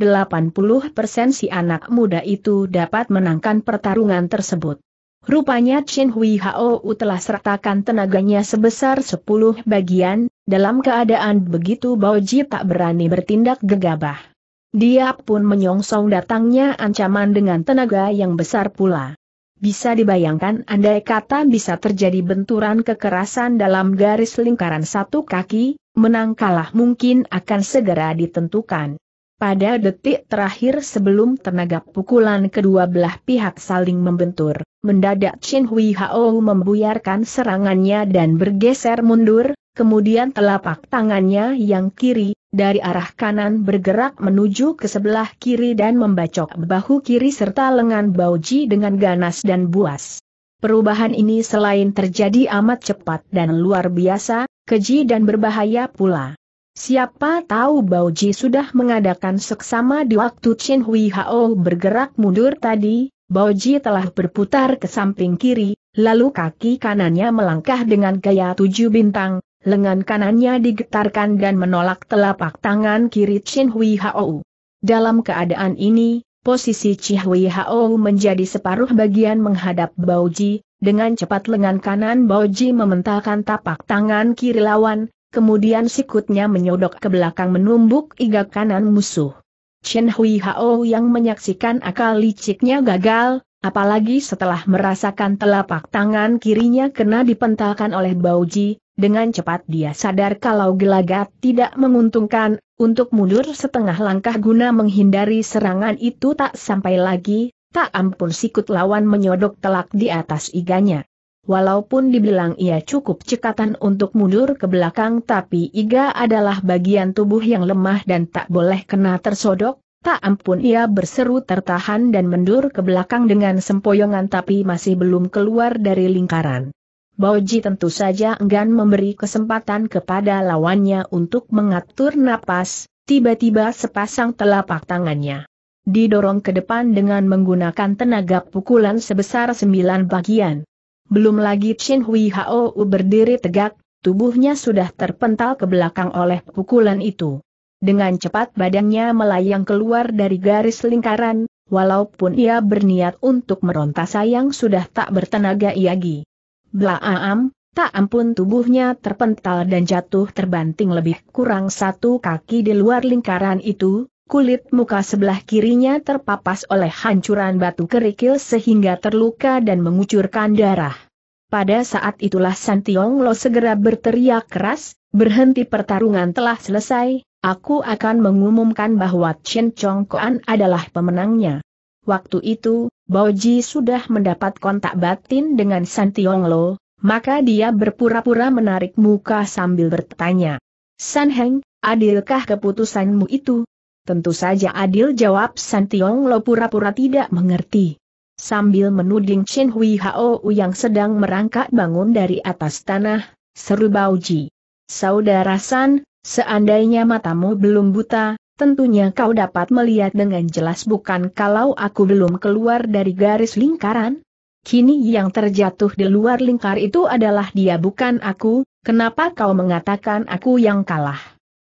si anak muda itu dapat menangkan pertarungan tersebut. Rupanya Chen Hui Hao telah sertakan tenaganya sebesar 10 bagian, dalam keadaan begitu Bao Ji tak berani bertindak gegabah. Dia pun menyongsong datangnya ancaman dengan tenaga yang besar pula. Bisa dibayangkan andai kata bisa terjadi benturan kekerasan dalam garis lingkaran satu kaki, menang kalah mungkin akan segera ditentukan. Pada detik terakhir sebelum tenaga pukulan kedua belah pihak saling membentur, mendadak Chin Hui Hao membuyarkan serangannya dan bergeser mundur, kemudian telapak tangannya yang kiri, dari arah kanan bergerak menuju ke sebelah kiri dan membacok bahu kiri serta lengan Bauji dengan ganas dan buas. Perubahan ini selain terjadi amat cepat dan luar biasa, keji dan berbahaya pula. Siapa tahu Bao Ji sudah mengadakan seksama di waktu Chen Hui Hao bergerak mundur tadi, Bao Ji telah berputar ke samping kiri, lalu kaki kanannya melangkah dengan gaya tujuh bintang, lengan kanannya digetarkan dan menolak telapak tangan kiri Chen Hui Hao. Dalam keadaan ini, posisi Hui Hao menjadi separuh bagian menghadap Bao Ji, dengan cepat lengan kanan Bao Ji mementalkan tapak tangan kiri lawan, kemudian sikutnya menyodok ke belakang menumbuk iga kanan musuh. Chen Hui Hao yang menyaksikan akal liciknya gagal, apalagi setelah merasakan telapak tangan kirinya kena dipentalkan oleh Bao Ji. dengan cepat dia sadar kalau gelagat tidak menguntungkan, untuk mundur setengah langkah guna menghindari serangan itu tak sampai lagi, tak ampun sikut lawan menyodok telak di atas iganya. Walaupun dibilang ia cukup cekatan untuk mundur ke belakang tapi iga adalah bagian tubuh yang lemah dan tak boleh kena tersodok, tak ampun ia berseru tertahan dan mundur ke belakang dengan sempoyongan tapi masih belum keluar dari lingkaran. Bauji tentu saja enggan memberi kesempatan kepada lawannya untuk mengatur napas, tiba-tiba sepasang telapak tangannya didorong ke depan dengan menggunakan tenaga pukulan sebesar sembilan bagian. Belum lagi Chin Hui Hao berdiri tegak, tubuhnya sudah terpental ke belakang oleh pukulan itu. Dengan cepat badannya melayang keluar dari garis lingkaran, walaupun ia berniat untuk meronta sayang sudah tak bertenaga lagi. Blaam, tak ampun tubuhnya terpental dan jatuh terbanting lebih kurang satu kaki di luar lingkaran itu, kulit muka sebelah kirinya terpapas oleh hancuran batu kerikil sehingga terluka dan mengucurkan darah. Pada saat itulah Tiong Lo segera berteriak keras, berhenti pertarungan telah selesai, aku akan mengumumkan bahwa Chen Chong Koan adalah pemenangnya. Waktu itu, Boji sudah mendapat kontak batin dengan Tiong Lo, maka dia berpura-pura menarik muka sambil bertanya. San Heng, adilkah keputusanmu itu? Tentu saja adil jawab San Tiong Lo pura-pura tidak mengerti. Sambil menuding Chen Hui Hao yang sedang merangkak bangun dari atas tanah, seru Bao Ji. Saudara San, seandainya matamu belum buta, tentunya kau dapat melihat dengan jelas bukan kalau aku belum keluar dari garis lingkaran? Kini yang terjatuh di luar lingkar itu adalah dia bukan aku, kenapa kau mengatakan aku yang kalah?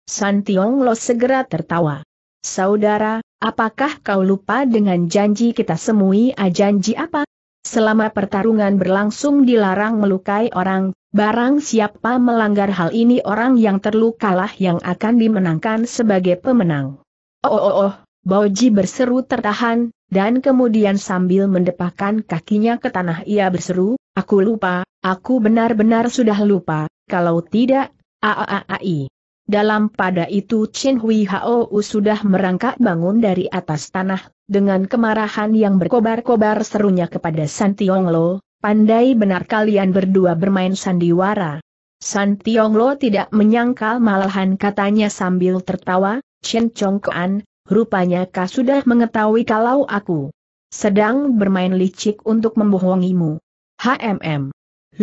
San Tiong Lo segera tertawa. Saudara, apakah kau lupa dengan janji kita semui a ah, janji apa? Selama pertarungan berlangsung dilarang melukai orang, barang siapa melanggar hal ini orang yang terlukalah yang akan dimenangkan sebagai pemenang. Oh oh oh, Boji berseru tertahan, dan kemudian sambil mendepakan kakinya ke tanah ia berseru, aku lupa, aku benar-benar sudah lupa, kalau tidak, a a a i. Dalam pada itu Chen Hui Hao sudah merangkak bangun dari atas tanah, dengan kemarahan yang berkobar-kobar serunya kepada San Tiong Lo, pandai benar kalian berdua bermain sandiwara. San Tiong Lo tidak menyangkal malahan katanya sambil tertawa, Chen Chong Kuan, rupanya kau sudah mengetahui kalau aku sedang bermain licik untuk membohongimu. HMM.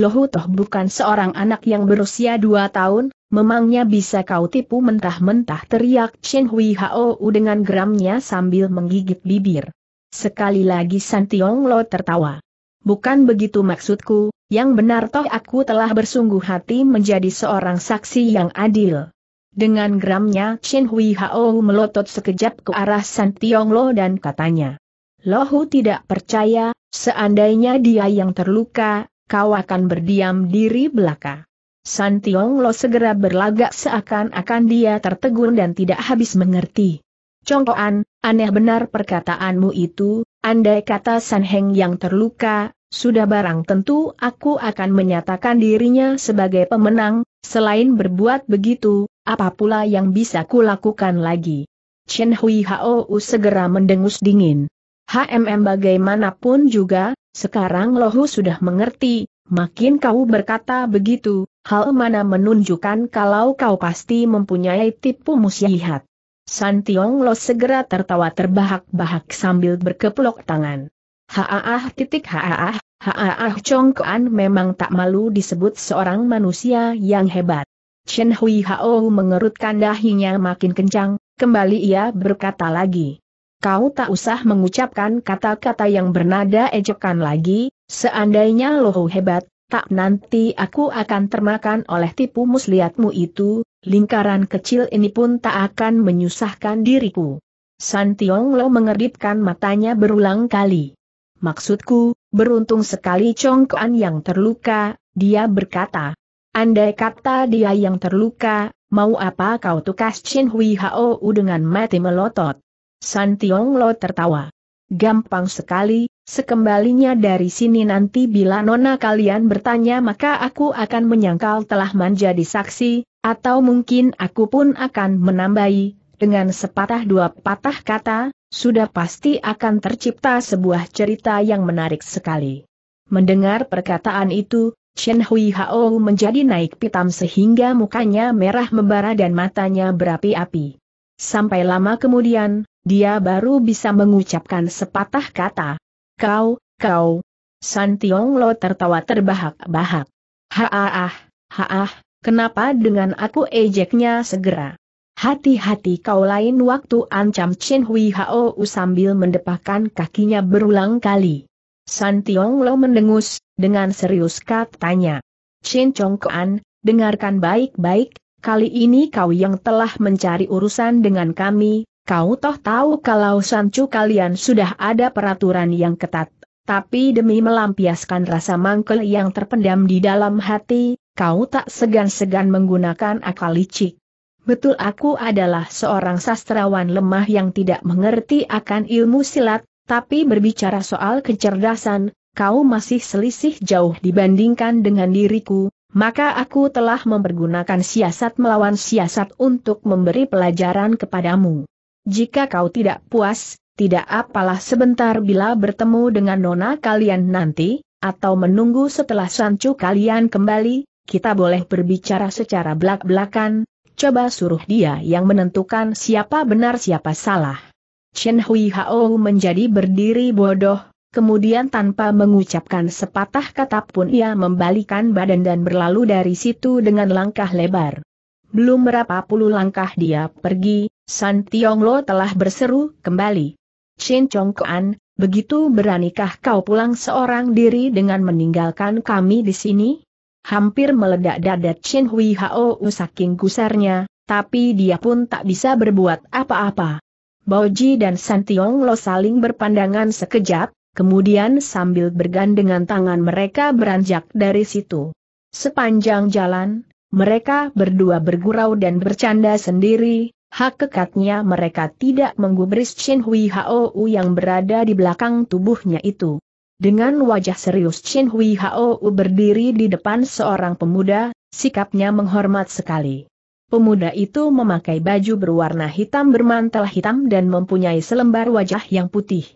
Lohu toh bukan seorang anak yang berusia dua tahun, Memangnya bisa kau tipu mentah-mentah teriak Chen Hui Hou dengan geramnya sambil menggigit bibir. Sekali lagi San Tiong Lo tertawa. Bukan begitu maksudku, yang benar toh aku telah bersungguh hati menjadi seorang saksi yang adil. Dengan geramnya Chen Hui Hao melotot sekejap ke arah San Tiong Lo dan katanya. Lo Hu tidak percaya, seandainya dia yang terluka, kau akan berdiam diri belaka. San Tiong Lo segera berlagak seakan-akan dia tertegun dan tidak habis mengerti. Congkoan, aneh benar perkataanmu itu, andai kata San Heng yang terluka, sudah barang tentu aku akan menyatakan dirinya sebagai pemenang, selain berbuat begitu, apa pula yang bisa kulakukan lagi. Chen Hui Hou segera mendengus dingin. HMM bagaimanapun juga, sekarang Lohu sudah mengerti, makin kau berkata begitu, Hal mana menunjukkan kalau kau pasti mempunyai tipu musyihat. San Tiong Lo segera tertawa terbahak-bahak sambil berkeplok tangan. Haaah titik haaah, haaah Kuan memang tak malu disebut seorang manusia yang hebat. Chen Hui Hao mengerutkan dahinya makin kencang, kembali ia berkata lagi. Kau tak usah mengucapkan kata-kata yang bernada ejekan lagi, seandainya lo hebat, tak nanti aku akan termakan oleh tipu muslihatmu itu, lingkaran kecil ini pun tak akan menyusahkan diriku. San Tiong Lo mengedipkan matanya berulang kali. Maksudku, beruntung sekali Chong Kuan yang terluka, dia berkata. Andai kata dia yang terluka, mau apa kau tukas Chin Hui Hao dengan mati melotot. San Tiong Lo tertawa. Gampang sekali, Sekembalinya dari sini nanti bila nona kalian bertanya maka aku akan menyangkal telah menjadi saksi, atau mungkin aku pun akan menambahi, dengan sepatah dua patah kata, sudah pasti akan tercipta sebuah cerita yang menarik sekali. Mendengar perkataan itu, Chen Hui Hao menjadi naik pitam sehingga mukanya merah membara dan matanya berapi-api. Sampai lama kemudian, dia baru bisa mengucapkan sepatah kata, Kau, kau. San Tiong Lo tertawa terbahak-bahak. Haah, haah, kenapa dengan aku ejeknya segera? Hati-hati kau lain waktu ancam Chin Hui Hao sambil mendepakan kakinya berulang kali. San Tiong Lo mendengus, dengan serius katanya. Chin Chong Kuan, dengarkan baik-baik, kali ini kau yang telah mencari urusan dengan kami, Kau toh tahu kalau sancu kalian sudah ada peraturan yang ketat, tapi demi melampiaskan rasa mangkel yang terpendam di dalam hati, kau tak segan-segan menggunakan akal licik. Betul aku adalah seorang sastrawan lemah yang tidak mengerti akan ilmu silat, tapi berbicara soal kecerdasan, kau masih selisih jauh dibandingkan dengan diriku, maka aku telah mempergunakan siasat melawan siasat untuk memberi pelajaran kepadamu. Jika kau tidak puas, tidak apalah sebentar bila bertemu dengan nona kalian nanti, atau menunggu setelah sancu kalian kembali, kita boleh berbicara secara belak-belakan, coba suruh dia yang menentukan siapa benar siapa salah. Chen Hui Hao menjadi berdiri bodoh, kemudian tanpa mengucapkan sepatah kata pun ia membalikan badan dan berlalu dari situ dengan langkah lebar. Belum berapa puluh langkah dia pergi, San Tionglo telah berseru kembali. Chin Chong Kuan, begitu beranikah kau pulang seorang diri dengan meninggalkan kami di sini? Hampir meledak dada Chin Hui Hao saking gusarnya, tapi dia pun tak bisa berbuat apa-apa. Boji dan San Tiong Lo saling berpandangan sekejap, kemudian sambil bergandengan tangan mereka beranjak dari situ. Sepanjang jalan, mereka berdua bergurau dan bercanda sendiri, Hak kekatnya mereka tidak menggubris Chen Hui Hou yang berada di belakang tubuhnya itu. Dengan wajah serius Chen Hui Hou berdiri di depan seorang pemuda, sikapnya menghormat sekali. Pemuda itu memakai baju berwarna hitam bermantel hitam dan mempunyai selembar wajah yang putih.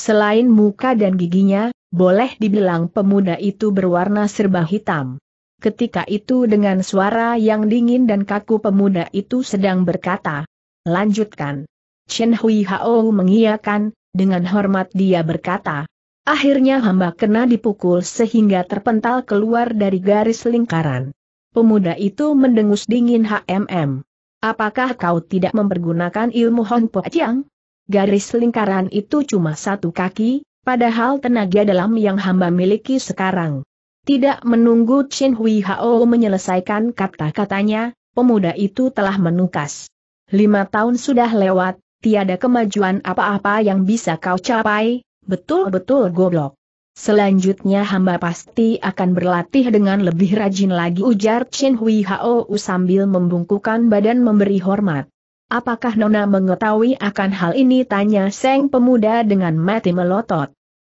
Selain muka dan giginya, boleh dibilang pemuda itu berwarna serba hitam. Ketika itu dengan suara yang dingin dan kaku pemuda itu sedang berkata. Lanjutkan. Chen Hui Hao mengiyakan, dengan hormat dia berkata. Akhirnya hamba kena dipukul sehingga terpental keluar dari garis lingkaran. Pemuda itu mendengus dingin HMM. Apakah kau tidak mempergunakan ilmu Po Chiang? Garis lingkaran itu cuma satu kaki, padahal tenaga dalam yang hamba miliki sekarang tidak menunggu Chen Hui Hao menyelesaikan kata-katanya, pemuda itu telah menukas. Lima tahun sudah lewat, tiada kemajuan apa-apa yang bisa kau capai, betul-betul goblok. Selanjutnya hamba pasti akan berlatih dengan lebih rajin lagi ujar Chen Hui Hao sambil membungkukan badan memberi hormat. Apakah Nona mengetahui akan hal ini tanya Seng pemuda dengan mati melotot.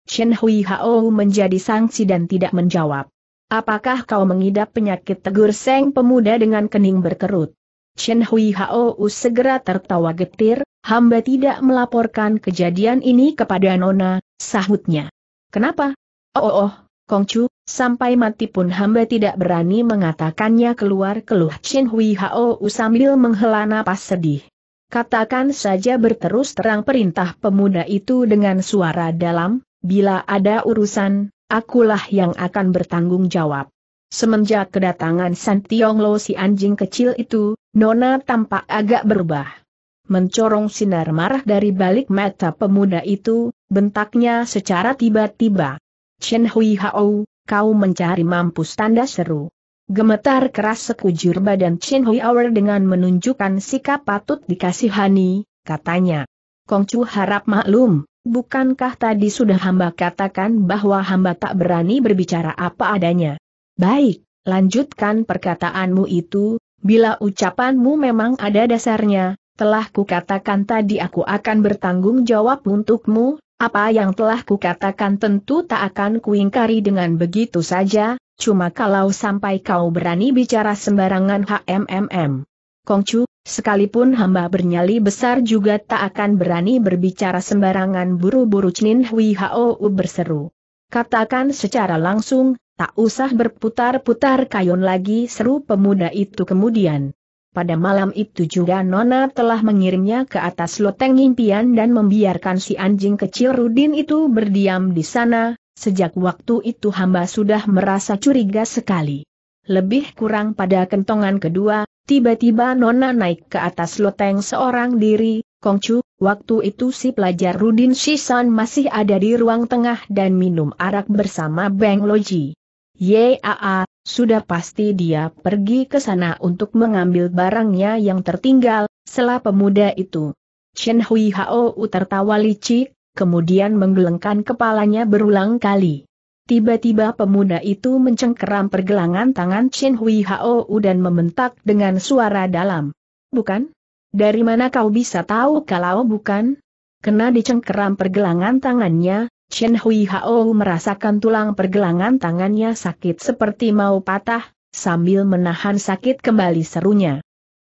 Chen Hui Hao menjadi sangsi dan tidak menjawab. Apakah kau mengidap penyakit tegur seng pemuda dengan kening berkerut? Chen Hui Hao segera tertawa getir, hamba tidak melaporkan kejadian ini kepada Nona, sahutnya. Kenapa? Oh, oh, oh Chu, sampai mati pun hamba tidak berani mengatakannya keluar keluh Chen Hui Hao sambil menghela napas sedih. Katakan saja berterus terang perintah pemuda itu dengan suara dalam, Bila ada urusan, akulah yang akan bertanggung jawab. Semenjak kedatangan San Tiong Lo si anjing kecil itu, Nona tampak agak berubah. Mencorong sinar marah dari balik mata pemuda itu, bentaknya secara tiba-tiba. Chen Hui Hao, kau mencari mampus tanda seru. Gemetar keras sekujur badan Chen Hui Hao dengan menunjukkan sikap patut dikasihani, katanya. Kongcu harap maklum, Bukankah tadi sudah hamba katakan bahwa hamba tak berani berbicara apa adanya? Baik, lanjutkan perkataanmu itu, bila ucapanmu memang ada dasarnya, telah kukatakan tadi aku akan bertanggung jawab untukmu, apa yang telah kukatakan tentu tak akan kuingkari dengan begitu saja, cuma kalau sampai kau berani bicara sembarangan HMMM. Kongcu, sekalipun hamba bernyali besar juga tak akan berani berbicara sembarangan buru-buru Chin Hui Hao berseru. Katakan secara langsung, tak usah berputar-putar kayon lagi seru pemuda itu kemudian. Pada malam itu juga Nona telah mengirimnya ke atas loteng impian dan membiarkan si anjing kecil Rudin itu berdiam di sana, sejak waktu itu hamba sudah merasa curiga sekali. Lebih kurang pada kentongan kedua, Tiba-tiba Nona naik ke atas loteng seorang diri, Kongcu, waktu itu si pelajar Rudin Shisan masih ada di ruang tengah dan minum arak bersama Bang Loji. Yaa, sudah pasti dia pergi ke sana untuk mengambil barangnya yang tertinggal, sela pemuda itu. Chen Hui Hao tertawa licik, kemudian menggelengkan kepalanya berulang kali. Tiba-tiba pemuda itu mencengkeram pergelangan tangan Chen Hui Hao dan membentak dengan suara dalam. Bukan? Dari mana kau bisa tahu kalau bukan? Kena dicengkeram pergelangan tangannya, Chen Hui Hao merasakan tulang pergelangan tangannya sakit seperti mau patah, sambil menahan sakit kembali serunya.